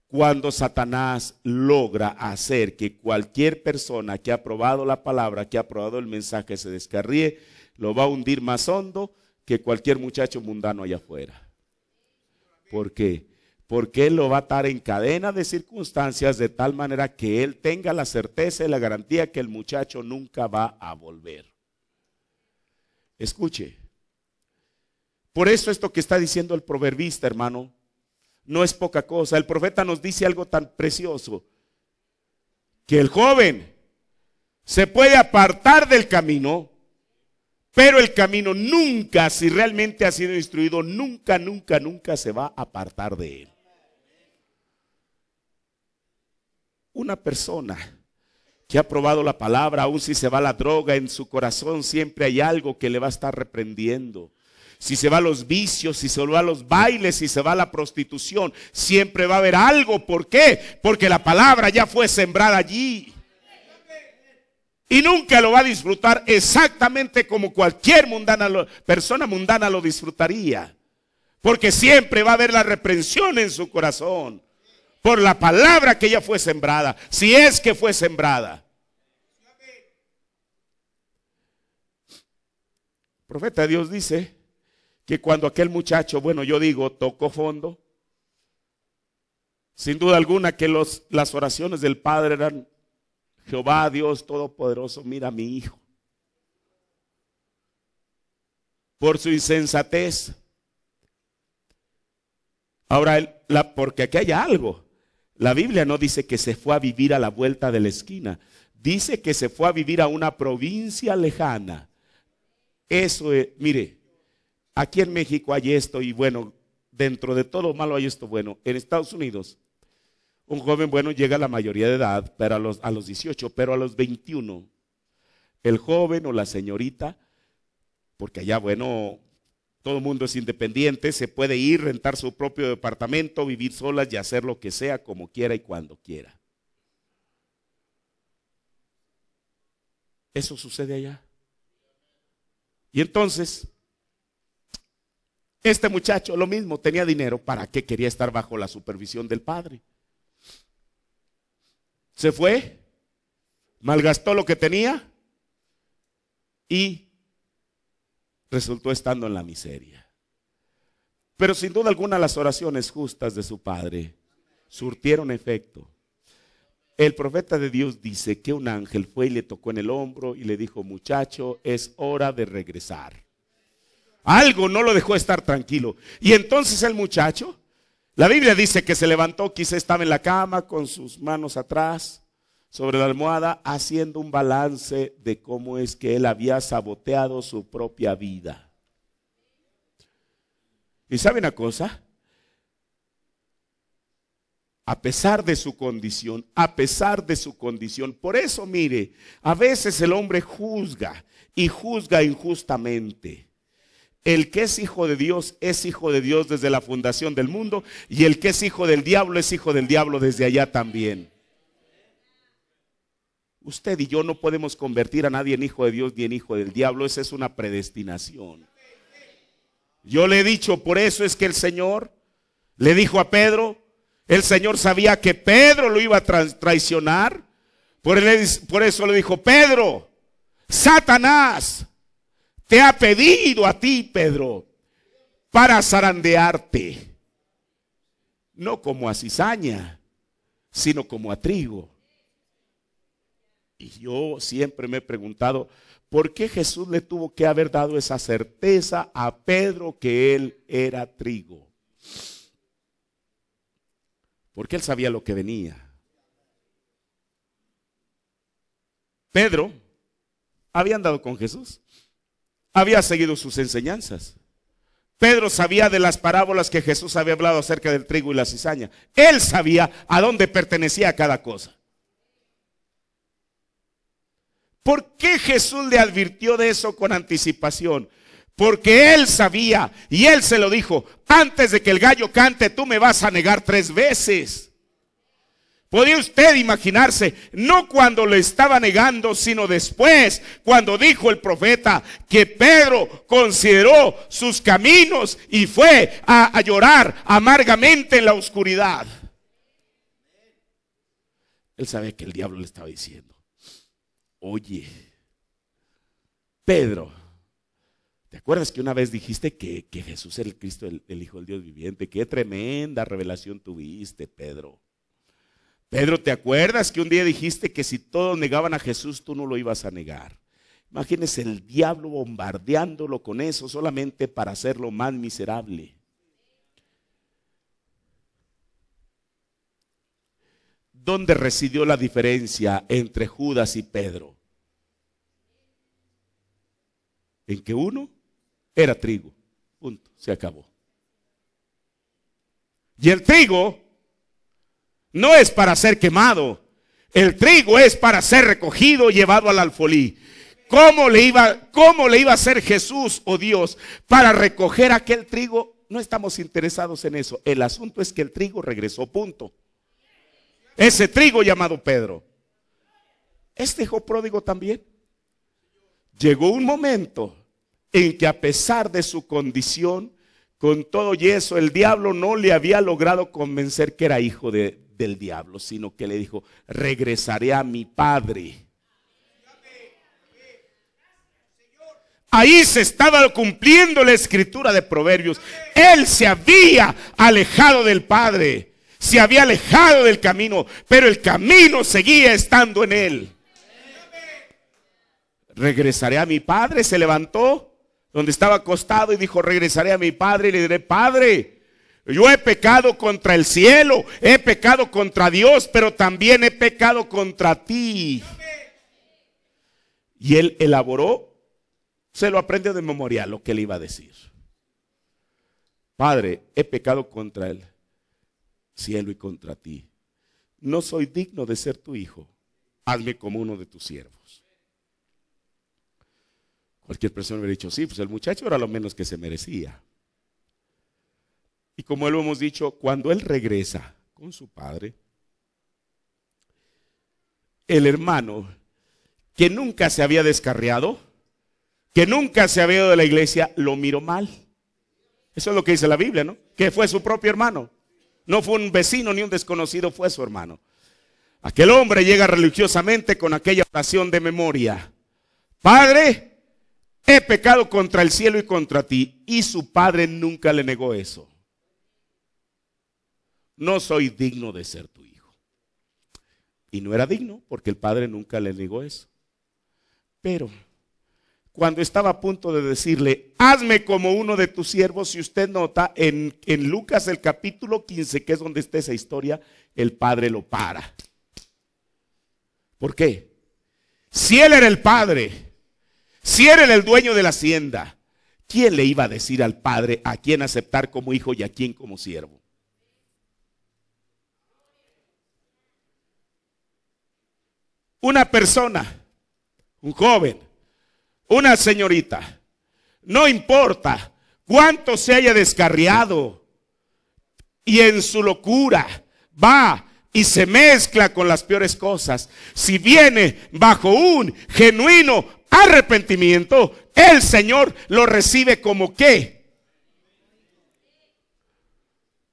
Cuando Satanás logra hacer que cualquier persona que ha probado la palabra, que ha probado el mensaje, se descarríe, lo va a hundir más hondo que cualquier muchacho mundano allá afuera. ¿Por qué? porque Él lo va a estar en cadena de circunstancias de tal manera que Él tenga la certeza y la garantía que el muchacho nunca va a volver. Escuche, por eso esto que está diciendo el proverbista, hermano, no es poca cosa. El profeta nos dice algo tan precioso, que el joven se puede apartar del camino, pero el camino nunca, si realmente ha sido instruido, nunca, nunca, nunca se va a apartar de él. Una persona que ha probado la palabra, aun si se va la droga, en su corazón siempre hay algo que le va a estar reprendiendo. Si se va a los vicios, si se va a los bailes, si se va a la prostitución, siempre va a haber algo. ¿Por qué? Porque la palabra ya fue sembrada allí. Y nunca lo va a disfrutar exactamente como cualquier persona mundana lo disfrutaría. Porque siempre va a haber la reprensión en su corazón por la palabra que ya fue sembrada, si es que fue sembrada. El profeta Dios dice que cuando aquel muchacho, bueno, yo digo, tocó fondo, sin duda alguna que las oraciones del Padre eran, Jehová Dios Todopoderoso, mira a mi hijo. Por su insensatez. Ahora, la, porque aquí hay algo. La Biblia no dice que se fue a vivir a la vuelta de la esquina. Dice que se fue a vivir a una provincia lejana. Eso es, mire, aquí en México hay esto y bueno, dentro de todo malo hay esto bueno. En Estados Unidos, un joven bueno llega a la mayoría de edad, pero a los, a los 18, pero a los 21, el joven o la señorita, porque allá bueno, todo el mundo es independiente, se puede ir, rentar su propio departamento, vivir solas y hacer lo que sea, como quiera y cuando quiera. Eso sucede allá. Y entonces, este muchacho lo mismo, tenía dinero, ¿para qué quería estar bajo la supervisión del padre? Se fue, malgastó lo que tenía y resultó estando en la miseria. Pero sin duda alguna las oraciones justas de su padre surtieron efecto. El profeta de Dios dice que un ángel fue y le tocó en el hombro y le dijo, muchacho, es hora de regresar. Algo no lo dejó estar tranquilo. Y entonces el muchacho, la Biblia dice que se levantó, quizá estaba en la cama con sus manos atrás, sobre la almohada haciendo un balance de cómo es que él había saboteado su propia vida. Y sabe una cosa, a pesar de su condición, a pesar de su condición, por eso mire, a veces el hombre juzga y juzga injustamente. El que es hijo de Dios es hijo de Dios desde la fundación del mundo y el que es hijo del diablo es hijo del diablo desde allá también. Usted y yo no podemos convertir a nadie en hijo de Dios ni en hijo del diablo. Esa es una predestinación. Yo le he dicho, por eso es que el Señor le dijo a Pedro, el Señor sabía que Pedro lo iba a traicionar. por eso le dijo, Pedro, Satanás te ha pedido a ti, Pedro, para zarandearte. No como a cizaña, sino como a trigo. Y yo siempre me he preguntado, ¿por qué Jesús le tuvo que haber dado esa certeza a Pedro que él era trigo? Porque él sabía lo que venía. Pedro había andado con Jesús, había seguido sus enseñanzas. Pedro sabía de las parábolas que Jesús había hablado acerca del trigo y la cizaña. Él sabía a dónde pertenecía cada cosa. ¿Por qué Jesús le advirtió de eso con anticipación? Porque él sabía y él se lo dijo, antes de que el gallo cante, tú me vas a negar tres veces. ¿Podía usted imaginarse? No cuando lo estaba negando, sino después, cuando dijo el profeta que Pedro consideró sus caminos y fue a, a llorar amargamente en la oscuridad. Él sabía que el diablo le estaba diciendo oye, Pedro, ¿te acuerdas que una vez dijiste que, Jesús era el Cristo, el, el, Hijo del Dios viviente? Qué tremenda revelación tuviste, Pedro. Pedro, ¿te acuerdas que un día dijiste que si todos negaban a Jesús, tú no lo ibas a negar? Imagínese el diablo bombardeándolo con eso solamente para hacerlo más miserable. ¿Dónde residió la diferencia entre Judas y Pedro? En que uno era trigo. Punto. Se acabó. Y el trigo no es para ser quemado. El trigo es para ser recogido y llevado al alfolí. ¿Cómo le iba, cómo le iba a ser Jesús o oh Dios para recoger aquel trigo? No estamos interesados en eso. El asunto es que el trigo regresó, punto. Ese trigo llamado Pedro. Este hijo pródigo también. Llegó un momento en que a pesar de su condición, con todo y eso, el diablo no le había logrado convencer que era hijo del diablo, sino que le dijo, regresaré a mi padre. Ahí se estaba cumpliendo la escritura de Proverbios. Él se había alejado del Padre se había alejado del camino, pero el camino seguía estando en él. Regresaré a mi padre, se levantó donde estaba acostado y dijo, regresaré a mi padre y le diré, padre, yo he pecado contra el cielo, he pecado contra Dios, pero también he pecado contra ti. Y él elaboró, se lo aprendió de memoria lo que le iba a decir. Padre, he pecado contra él cielo y contra ti. No soy digno de ser tu hijo. Hazme como uno de tus siervos. Cualquier persona hubiera dicho, sí, pues el muchacho era lo menos que se merecía. Y como lo hemos dicho, cuando él regresa con su padre, el hermano que nunca se había descarriado, que nunca se había ido de la iglesia, lo miró mal. Eso es lo que dice la Biblia, ¿no? Que fue su propio hermano. No fue un vecino ni un desconocido, fue su hermano. Aquel hombre llega religiosamente con aquella oración de memoria. Padre, he pecado contra el cielo y contra ti. Y su padre nunca le negó eso. No soy digno de ser tu hijo. Y no era digno porque el padre nunca le negó eso. Pero cuando estaba a punto de decirle, hazme como uno de tus siervos, si usted nota, en, en Lucas el capítulo 15, que es donde está esa historia, el padre lo para. ¿Por qué? Si él era el padre, si él era el dueño de la hacienda, ¿quién le iba a decir al padre a quién aceptar como hijo y a quién como siervo? Una persona, un joven, una señorita, no importa cuánto se haya descarriado y en su locura va y se mezcla con las peores cosas, si viene bajo un genuino arrepentimiento, el Señor lo recibe como qué?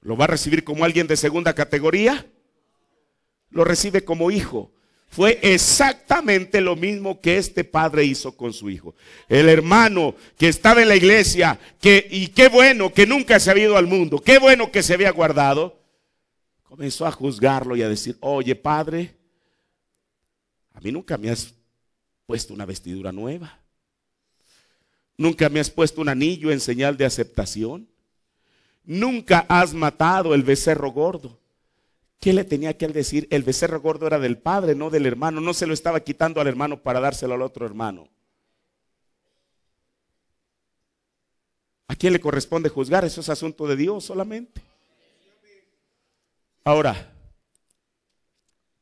¿Lo va a recibir como alguien de segunda categoría? Lo recibe como hijo. Fue exactamente lo mismo que este padre hizo con su hijo. El hermano que estaba en la iglesia, que, y qué bueno que nunca se había ido al mundo, qué bueno que se había guardado, comenzó a juzgarlo y a decir, oye padre, a mí nunca me has puesto una vestidura nueva, nunca me has puesto un anillo en señal de aceptación, nunca has matado el becerro gordo. ¿Qué le tenía que decir? El becerro gordo era del padre, no del hermano. No se lo estaba quitando al hermano para dárselo al otro hermano. ¿A quién le corresponde juzgar? Eso es asunto de Dios solamente. Ahora,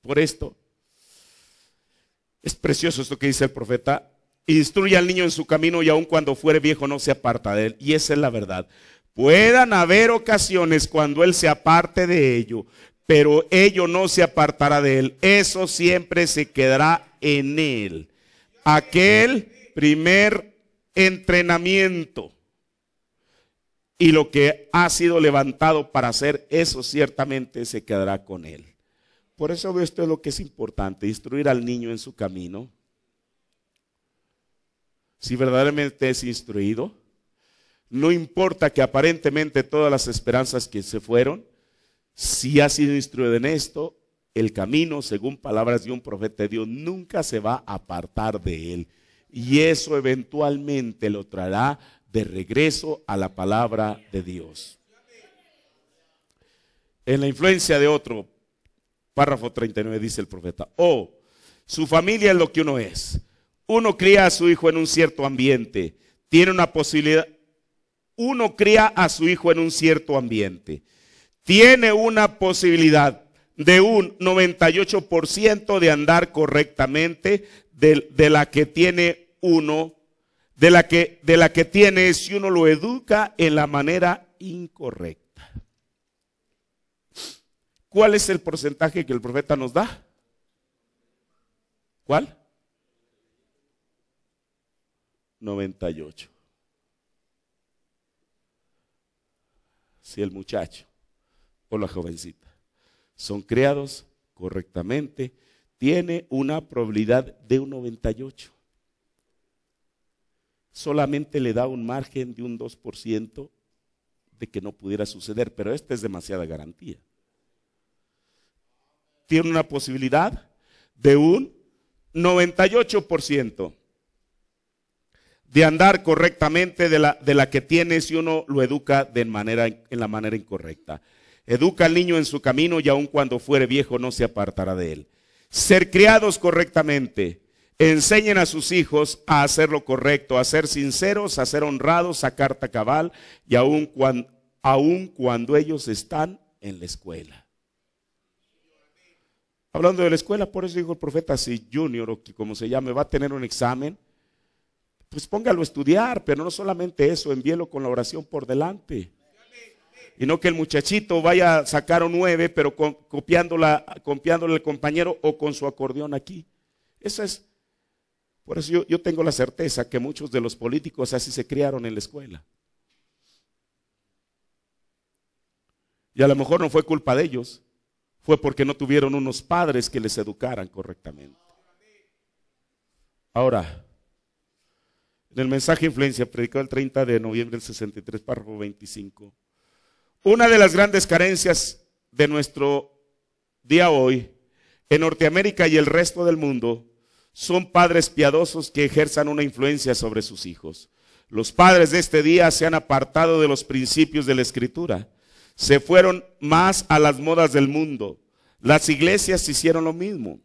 por esto, es precioso esto que dice el profeta. Instruye al niño en su camino y aun cuando fuere viejo no se aparta de él. Y esa es la verdad. Puedan haber ocasiones cuando Él se aparte de ello, pero ello no se apartará de él. Eso siempre se quedará en él. Aquel primer entrenamiento y lo que ha sido levantado para hacer, eso ciertamente se quedará con él. Por eso esto es lo que es importante, instruir al niño en su camino. Si verdaderamente es instruido, no importa que aparentemente todas las esperanzas que se fueron, si ha sido instruido en esto, el camino, según palabras de un profeta de Dios, nunca se va a apartar de él. Y eso eventualmente lo traerá de regreso a la palabra de Dios. En la influencia de otro, párrafo 39 dice el profeta, oh, su familia es lo que uno es. Uno cría a su hijo en un cierto ambiente, tiene una posibilidad, uno cría a su hijo en un cierto ambiente tiene una posibilidad de un 98% de andar correctamente de, la que tiene uno, de la que, de la que tiene si uno lo educa en la manera incorrecta. ¿Cuál es el porcentaje que el profeta nos da? ¿Cuál? 98. Si el muchacho o la jovencita. Son creados correctamente, tiene una probabilidad de un 98. Solamente le da un margen de un 2% de que no pudiera suceder, pero esta es demasiada garantía. Tiene una posibilidad de un 98% de andar correctamente de la, de la, que tiene si uno lo educa de manera, en la manera incorrecta. Educa al niño en su camino y aun cuando fuere viejo no se apartará de él. Ser criados correctamente. Enseñen a sus hijos a hacer lo correcto, a ser sinceros, a ser honrados, a carta cabal y aun cuando, aun cuando ellos están en la escuela. Hablando de la escuela, por eso dijo el profeta, si Junior o como se llame va a tener un examen, pues póngalo a estudiar, pero no solamente eso, envíelo con la oración por delante y no que el muchachito vaya a sacar un nueve, pero copiándola, copiándole al compañero o con su acordeón aquí. Esa es. Por eso yo, tengo la certeza que muchos de los políticos así se criaron en la escuela. Y a lo mejor no fue culpa de ellos, fue porque no tuvieron unos padres que les educaran correctamente. Ahora, en el mensaje Influencia, predicado el 30 de noviembre del 63, párrafo 25. Una de las grandes carencias de nuestro día hoy en Norteamérica y el resto del mundo son padres piadosos que ejerzan una influencia sobre sus hijos. Los padres de este día se han apartado de los principios de la escritura. Se fueron más a las modas del mundo. Las iglesias hicieron lo mismo.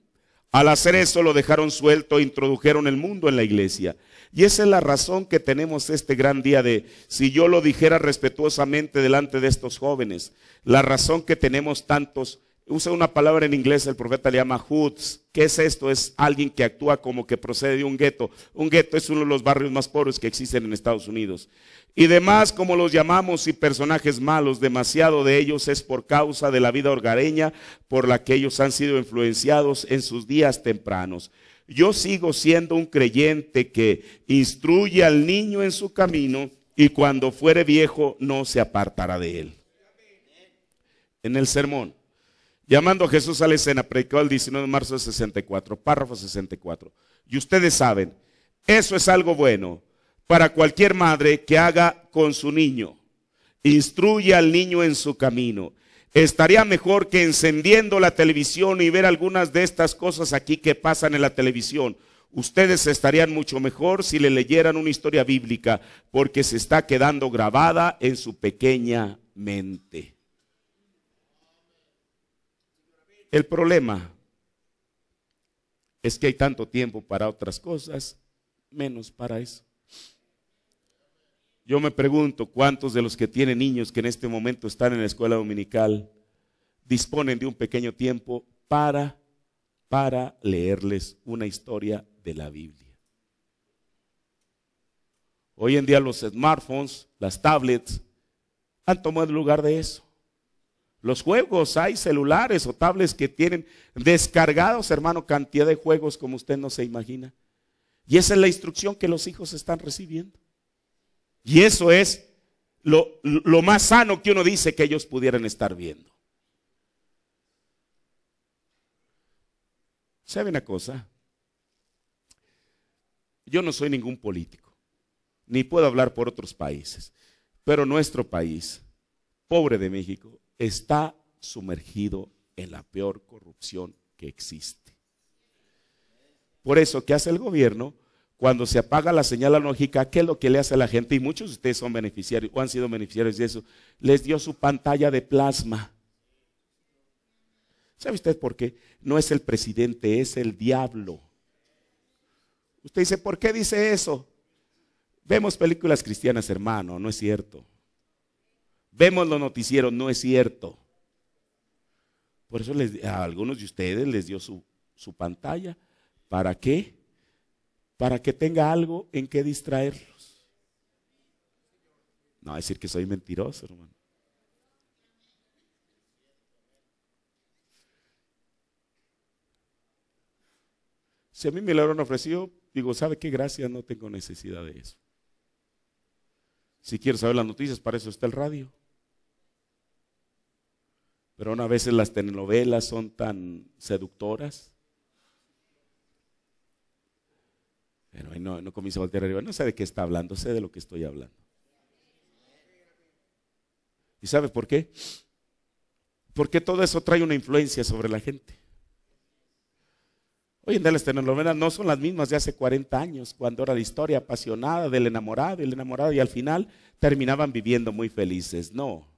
Al hacer eso lo dejaron suelto, e introdujeron el mundo en la iglesia. Y esa es la razón que tenemos este gran día de, si yo lo dijera respetuosamente delante de estos jóvenes, la razón que tenemos tantos, usa una palabra en inglés, el profeta le llama hoods. ¿Qué es esto? Es alguien que actúa como que procede de un gueto. Un gueto es uno de los barrios más pobres que existen en Estados Unidos. Y demás, como los llamamos, y personajes malos, demasiado de ellos es por causa de la vida hogareña por la que ellos han sido influenciados en sus días tempranos. Yo sigo siendo un creyente que instruye al niño en su camino y cuando fuere viejo no se apartará de él. En el sermón, llamando a Jesús a la escena, predicó el 19 de marzo de 64, párrafo 64. Y ustedes saben, eso es algo bueno para cualquier madre que haga con su niño. Instruye al niño en su camino Estaría mejor que encendiendo la televisión y ver algunas de estas cosas aquí que pasan en la televisión. Ustedes estarían mucho mejor si le leyeran una historia bíblica, porque se está quedando grabada en su pequeña mente. El problema es que hay tanto tiempo para otras cosas, menos para eso. Yo me pregunto cuántos de los que tienen niños que en este momento están en la escuela dominical disponen de un pequeño tiempo para, para leerles una historia de la Biblia. Hoy en día los smartphones, las tablets, han tomado el lugar de eso. Los juegos, hay celulares o tablets que tienen descargados, hermano, cantidad de juegos como usted no se imagina. Y esa es la instrucción que los hijos están recibiendo. Y eso es lo, más sano que uno dice que ellos pudieran estar viendo. ¿Sabe una cosa? Yo no soy ningún político, ni puedo hablar por otros países, pero nuestro país, pobre de México, está sumergido en la peor corrupción que existe. Por eso, ¿qué hace el gobierno? Cuando se apaga la señal analógica, ¿qué es lo que le hace a la gente? Y muchos de ustedes son beneficiarios o han sido beneficiarios de eso. Les dio su pantalla de plasma. ¿Sabe usted por qué? No es el presidente, es el diablo. Usted dice, ¿por qué dice eso? Vemos películas cristianas, hermano, no es cierto. Vemos los noticieros, no es cierto. Por eso a algunos de ustedes les dio su, su pantalla. ¿Para qué? para que tenga algo en que distraerlos. No, decir que soy mentiroso, hermano. Si a mí me lo hubieran ofrecido, digo, ¿sabe qué? Gracias, no tengo necesidad de eso. Si quiero saber las noticias, para eso está el radio. Pero aún a veces las telenovelas son tan seductoras Pero ahí no, no comienza a voltear arriba. No sé de qué está hablando, sé de lo que estoy hablando. ¿Y sabe por qué? Porque todo eso trae una influencia sobre la gente. Hoy en día las telenovelas no son las mismas de hace 40 años, cuando era la historia apasionada del enamorado y el enamorado y al final terminaban viviendo muy felices. No.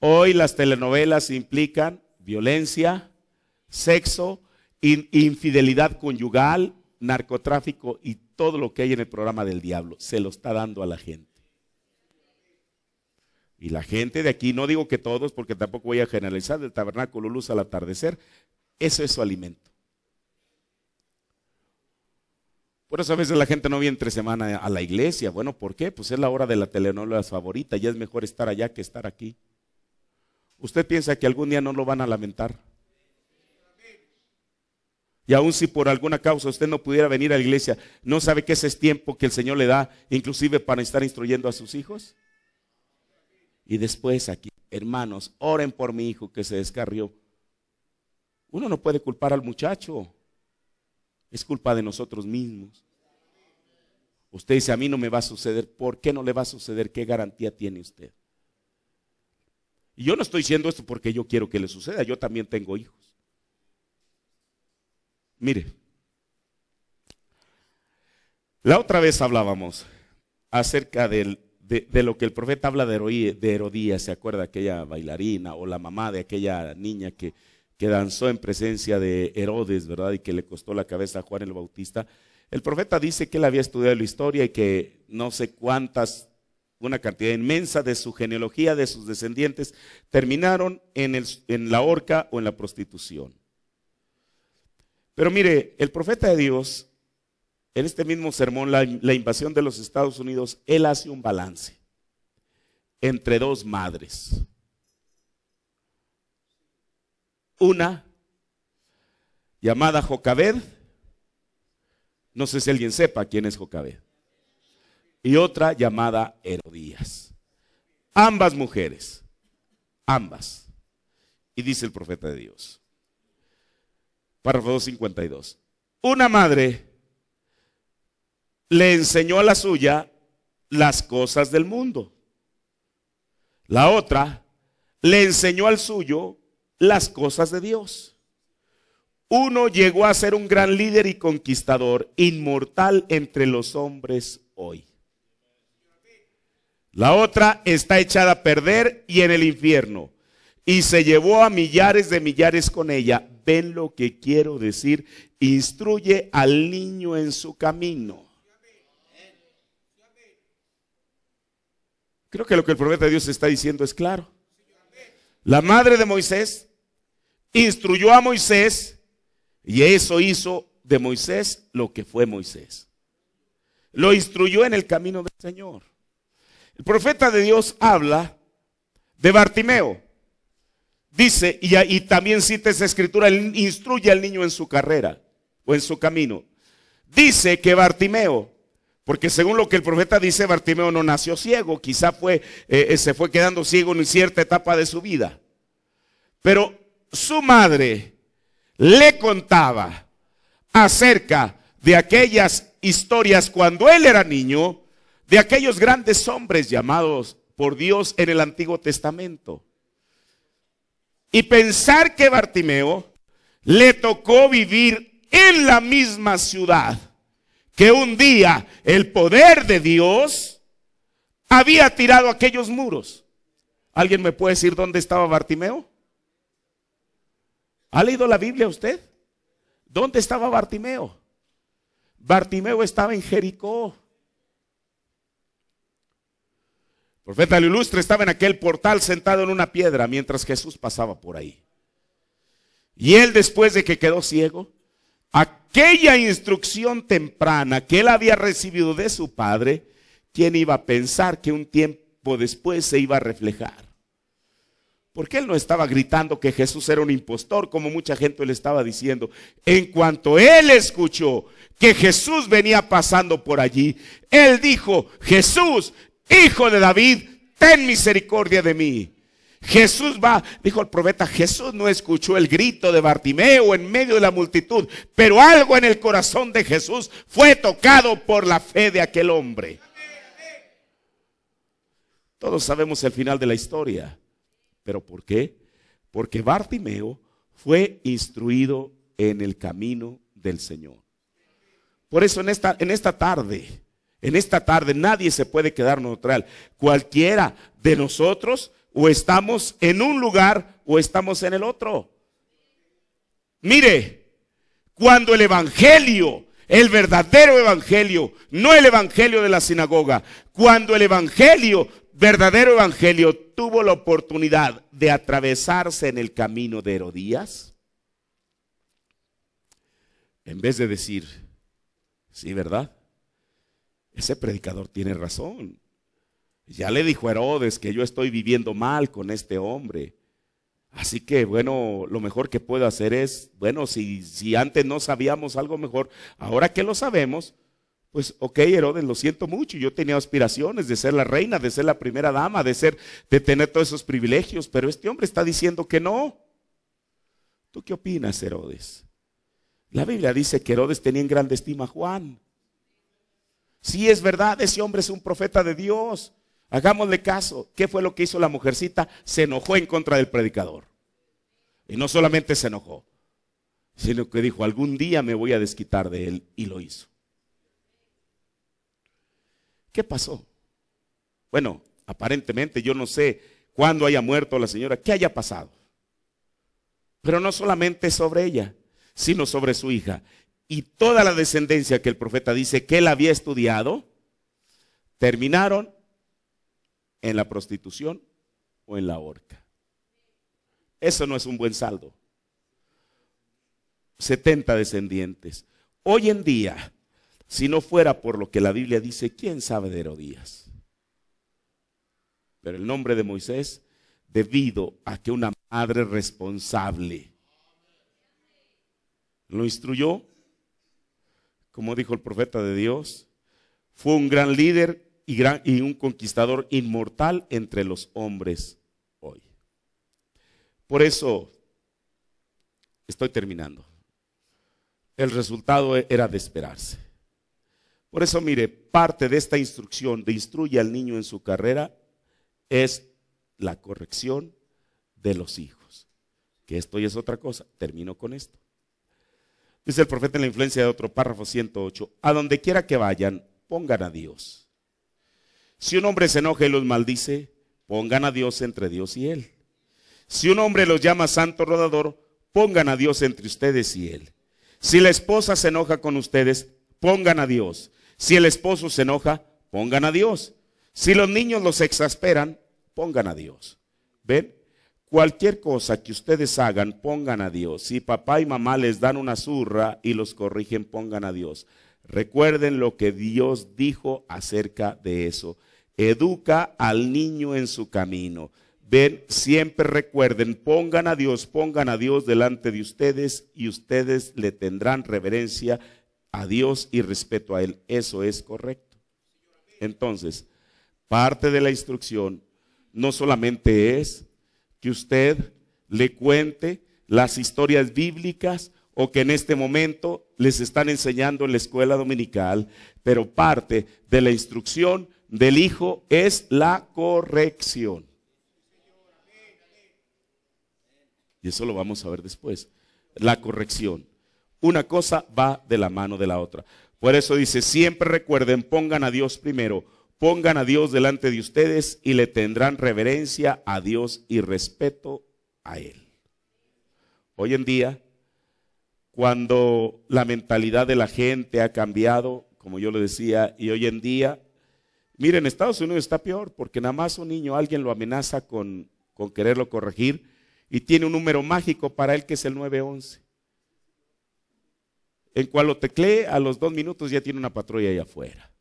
Hoy las telenovelas implican violencia, sexo, infidelidad conyugal, narcotráfico y todo lo que hay en el programa del diablo. Se lo está dando a la gente. Y la gente de aquí, no digo que todos, porque tampoco voy a generalizar, del tabernáculo luz al atardecer, eso es su alimento. Por eso a veces la gente no viene entre semana a la iglesia. Bueno, ¿por qué? Pues es la hora de la telenovela favorita, ya es mejor estar allá que estar aquí. ¿Usted piensa que algún día no lo van a lamentar? Y aun si por alguna causa usted no pudiera venir a la iglesia, ¿no sabe que ese es tiempo que el Señor le da inclusive para estar instruyendo a sus hijos? Y después aquí, hermanos, oren por mi hijo que se descarrió. Uno no puede culpar al muchacho. Es culpa de nosotros mismos. Usted dice, a mí no me va a suceder. ¿Por qué no le va a suceder? ¿Qué garantía tiene usted? Y yo no estoy diciendo esto porque yo quiero que le suceda. Yo también tengo hijos. Mire, la otra vez hablábamos acerca de, lo que el profeta habla de Herodías, ¿se acuerda? Aquella bailarina o la mamá de aquella niña que, danzó en presencia de Herodes, ¿verdad? Y que le costó la cabeza a Juan el Bautista. El profeta dice que él había estudiado la historia y que no sé cuántas, una cantidad inmensa de su genealogía, de sus descendientes, terminaron en la horca o en la prostitución. Pero mire, el profeta de Dios, en este mismo sermón, la, invasión de los Estados Unidos, él hace un balance entre dos madres. Una llamada Jocabed, no sé si alguien sepa quién es Jocabed, y otra llamada Herodías. Ambas mujeres, ambas. Y dice el profeta de Dios, párrafo 252. Una madre le enseñó a la suya las cosas del mundo. La otra le enseñó al suyo las cosas de Dios. Uno llegó a ser un gran líder y conquistador, inmortal entre los hombres hoy. La otra está echada a perder y en el infierno. Y se llevó a millares de millares con ella ven lo que quiero decir, instruye al niño en su camino. Creo que lo que el profeta de Dios está diciendo es claro. La madre de Moisés instruyó a Moisés y eso hizo de Moisés lo que fue Moisés. Lo instruyó en el camino del Señor. El profeta de Dios habla de Bartimeo. Dice, y, también cita esa escritura, instruye al niño en su carrera o en su camino. Dice que Bartimeo, porque según lo que el profeta dice, Bartimeo no nació ciego, quizá fue, eh, eh, se fue quedando ciego en cierta etapa de su vida. Pero su madre le contaba acerca de aquellas historias cuando él era niño, de aquellos grandes hombres llamados por Dios en el Antiguo Testamento. Y pensar que Bartimeo le tocó vivir en la misma ciudad que un día el poder de Dios había tirado aquellos muros. ¿Alguien me puede decir dónde estaba Bartimeo? ¿Ha leído la Biblia usted? ¿Dónde estaba Bartimeo? Bartimeo estaba en Jericó. El profeta lo ilustre estaba en aquel portal sentado en una piedra mientras Jesús pasaba por ahí. Y él después de que quedó ciego, aquella instrucción temprana que él había recibido de su padre, ¿quién iba a pensar que un tiempo después se iba a reflejar? Porque él no estaba gritando que Jesús era un impostor, como mucha gente le estaba diciendo. En cuanto él escuchó que Jesús venía pasando por allí, él dijo, Jesús, Hijo de David, ten misericordia de mí. Jesús va, dijo el profeta, Jesús no escuchó el grito de Bartimeo en medio de la multitud, pero algo en el corazón de Jesús fue tocado por la fe de aquel hombre. Todos sabemos el final de la historia, pero ¿por qué? Porque Bartimeo fue instruido en el camino del Señor. Por eso en esta, en esta tarde, en esta tarde nadie se puede quedar neutral. Cualquiera de nosotros o estamos en un lugar o estamos en el otro. Mire, cuando el Evangelio, el verdadero Evangelio, no el Evangelio de la sinagoga, cuando el Evangelio, verdadero Evangelio, tuvo la oportunidad de atravesarse en el camino de Herodías, en vez de decir, sí, ¿verdad? ese predicador tiene razón. Ya le dijo Herodes que yo estoy viviendo mal con este hombre. Así que bueno, lo mejor que puedo hacer es, bueno, si, si antes no sabíamos algo mejor, ahora que lo sabemos, pues ok, Herodes, lo siento mucho, yo tenía aspiraciones de ser la reina, de ser la primera dama, de ser, de tener todos esos privilegios, pero este hombre está diciendo que no. ¿Tú qué opinas, Herodes? La Biblia dice que Herodes tenía en grande estima a Juan. Si es verdad, ese hombre es un profeta de Dios. Hagámosle caso. ¿Qué fue lo que hizo la mujercita? Se enojó en contra del predicador. Y no solamente se enojó, sino que dijo, algún día me voy a desquitar de él. Y lo hizo. ¿Qué pasó? Bueno, aparentemente yo no sé cuándo haya muerto la señora, qué haya pasado. Pero no solamente sobre ella, sino sobre su hija y toda la descendencia que el profeta dice que él había estudiado, terminaron en la prostitución o en la horca. Eso no es un buen saldo. 70 descendientes. Hoy en día, si no fuera por lo que la Biblia dice, ¿quién sabe de Herodías? Pero el nombre de Moisés, debido a que una madre responsable lo instruyó como dijo el profeta de Dios, fue un gran líder y, un conquistador inmortal entre los hombres hoy. Por eso, estoy terminando. El resultado e-, era de esperarse. Por eso, mire, parte de esta instrucción de instruye al niño en su carrera es la corrección de los hijos. Que esto ya es otra cosa. Termino con esto. Dice el profeta en la influencia de otro párrafo 108, a donde quiera que vayan, pongan a Dios. Si un hombre se enoja y los maldice, pongan a Dios entre Dios y él. Si un hombre los llama santo rodador, pongan a Dios entre ustedes y él. Si la esposa se enoja con ustedes, pongan a Dios. Si el esposo se enoja, pongan a Dios. Si los niños los exasperan, pongan a Dios. ¿Ven? Cualquier cosa que ustedes hagan, pongan a Dios. Si papá y mamá les dan una zurra y los corrigen, pongan a Dios. Recuerden lo que Dios dijo acerca de eso. Educa al niño en su camino. Ven, siempre recuerden, pongan a Dios, pongan a Dios delante de ustedes y ustedes le tendrán reverencia a Dios y respeto a Él. Eso es correcto. Entonces, parte de la instrucción no solamente es que usted le cuente las historias bíblicas o que en este momento les están enseñando en la escuela dominical, pero parte de la instrucción del Hijo es la corrección. Y eso lo vamos a ver después. La corrección. Una cosa va de la mano de la otra. Por eso dice, siempre recuerden, pongan a Dios primero Pongan a Dios delante de ustedes y le tendrán reverencia a Dios y respeto a Él. Hoy en día, cuando la mentalidad de la gente ha cambiado, como yo le decía, y hoy en día, miren, Estados Unidos está peor porque nada más un niño, alguien lo amenaza con, quererlo corregir y tiene un número mágico para él que es el 911. En cual lo teclee, a los dos minutos ya tiene una patrulla allá afuera.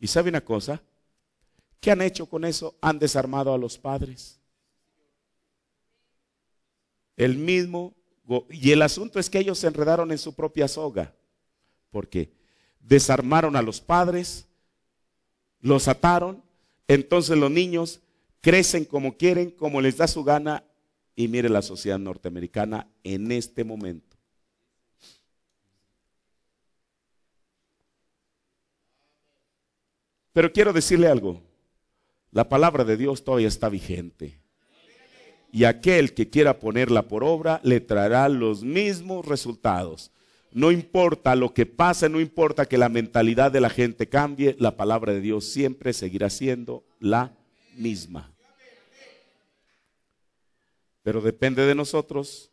Y sabe una cosa, ¿qué han hecho con eso? Han desarmado a los padres. El mismo, y el asunto es que ellos se enredaron en su propia soga, porque desarmaron a los padres, los ataron, entonces los niños crecen como quieren, como les da su gana, y mire la sociedad norteamericana en este momento. Pero quiero decirle algo. La palabra de Dios todavía está vigente. Y aquel que quiera ponerla por obra le traerá los mismos resultados. No importa lo que pase, no importa que la mentalidad de la gente cambie, la palabra de Dios siempre seguirá siendo la misma. Pero depende de nosotros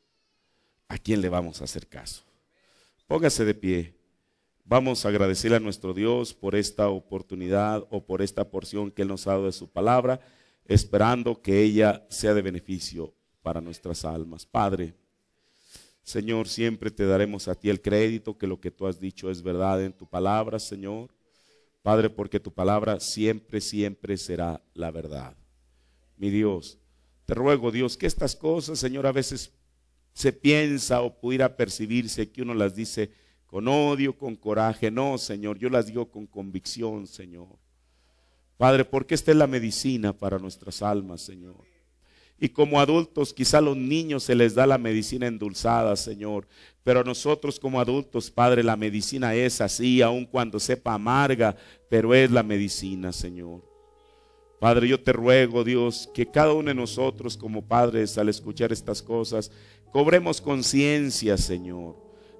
a quién le vamos a hacer caso. Póngase de pie. Vamos a agradecerle a nuestro Dios por esta oportunidad o por esta porción que Él nos ha dado de su palabra, esperando que ella sea de beneficio para nuestras almas. Padre, Señor, siempre te daremos a ti el crédito que lo que tú has dicho es verdad en tu palabra, Señor. Padre, porque tu palabra siempre, siempre será la verdad. Mi Dios, te ruego, Dios, que estas cosas, Señor, a veces se piensa o pudiera percibirse que uno las dice con odio, con coraje. No, Señor, yo las digo con convicción, Señor. Padre, porque esta es la medicina para nuestras almas, Señor. Y como adultos, quizá a los niños se les da la medicina endulzada, Señor. Pero a nosotros como adultos, Padre, la medicina es así, aun cuando sepa amarga, pero es la medicina, Señor. Padre, yo te ruego, Dios, que cada uno de nosotros como padres, al escuchar estas cosas, cobremos conciencia, Señor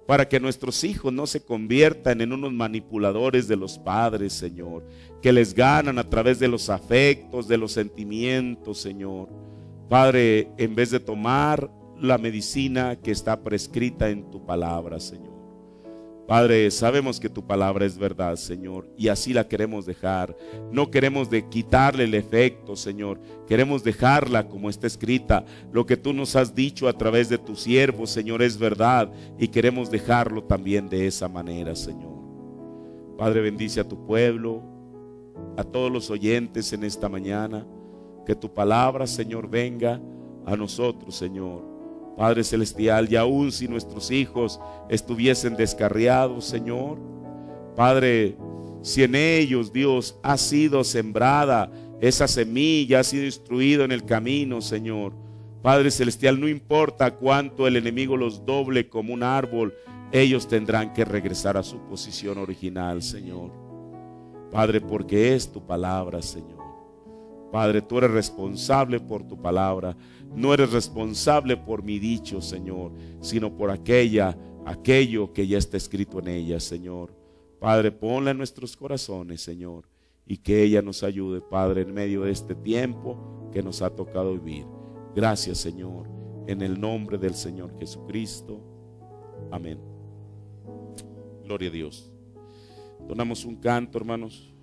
para que nuestros hijos no se conviertan en unos manipuladores de los padres, Señor, que les ganan a través de los afectos, de los sentimientos, Señor. Padre, en vez de tomar la medicina que está prescrita en tu palabra, Señor. Padre, sabemos que tu palabra es verdad, Señor, y así la queremos dejar. No queremos de quitarle el efecto, Señor. Queremos dejarla como está escrita. Lo que tú nos has dicho a través de tu siervo, Señor, es verdad. Y queremos dejarlo también de esa manera, Señor. Padre, bendice a tu pueblo, a todos los oyentes en esta mañana. Que tu palabra, Señor, venga a nosotros, Señor Padre Celestial, y aun si nuestros hijos estuviesen descarriados, Señor. Padre, si en ellos, Dios, ha sido sembrada esa semilla, ha sido instruido en el camino, Señor. Padre Celestial, no importa cuánto el enemigo los doble como un árbol, ellos tendrán que regresar a su posición original, Señor. Padre, porque es tu palabra, Señor. Padre, tú eres responsable por tu palabra. No eres responsable por mi dicho, Señor, sino por aquella, aquello que ya está escrito en ella, Señor. Padre, ponla en nuestros corazones, Señor, y que ella nos ayude, Padre, en medio de este tiempo que nos ha tocado vivir. Gracias, Señor, en el nombre del Señor Jesucristo. Amén. Gloria a Dios. Donamos un canto, hermanos.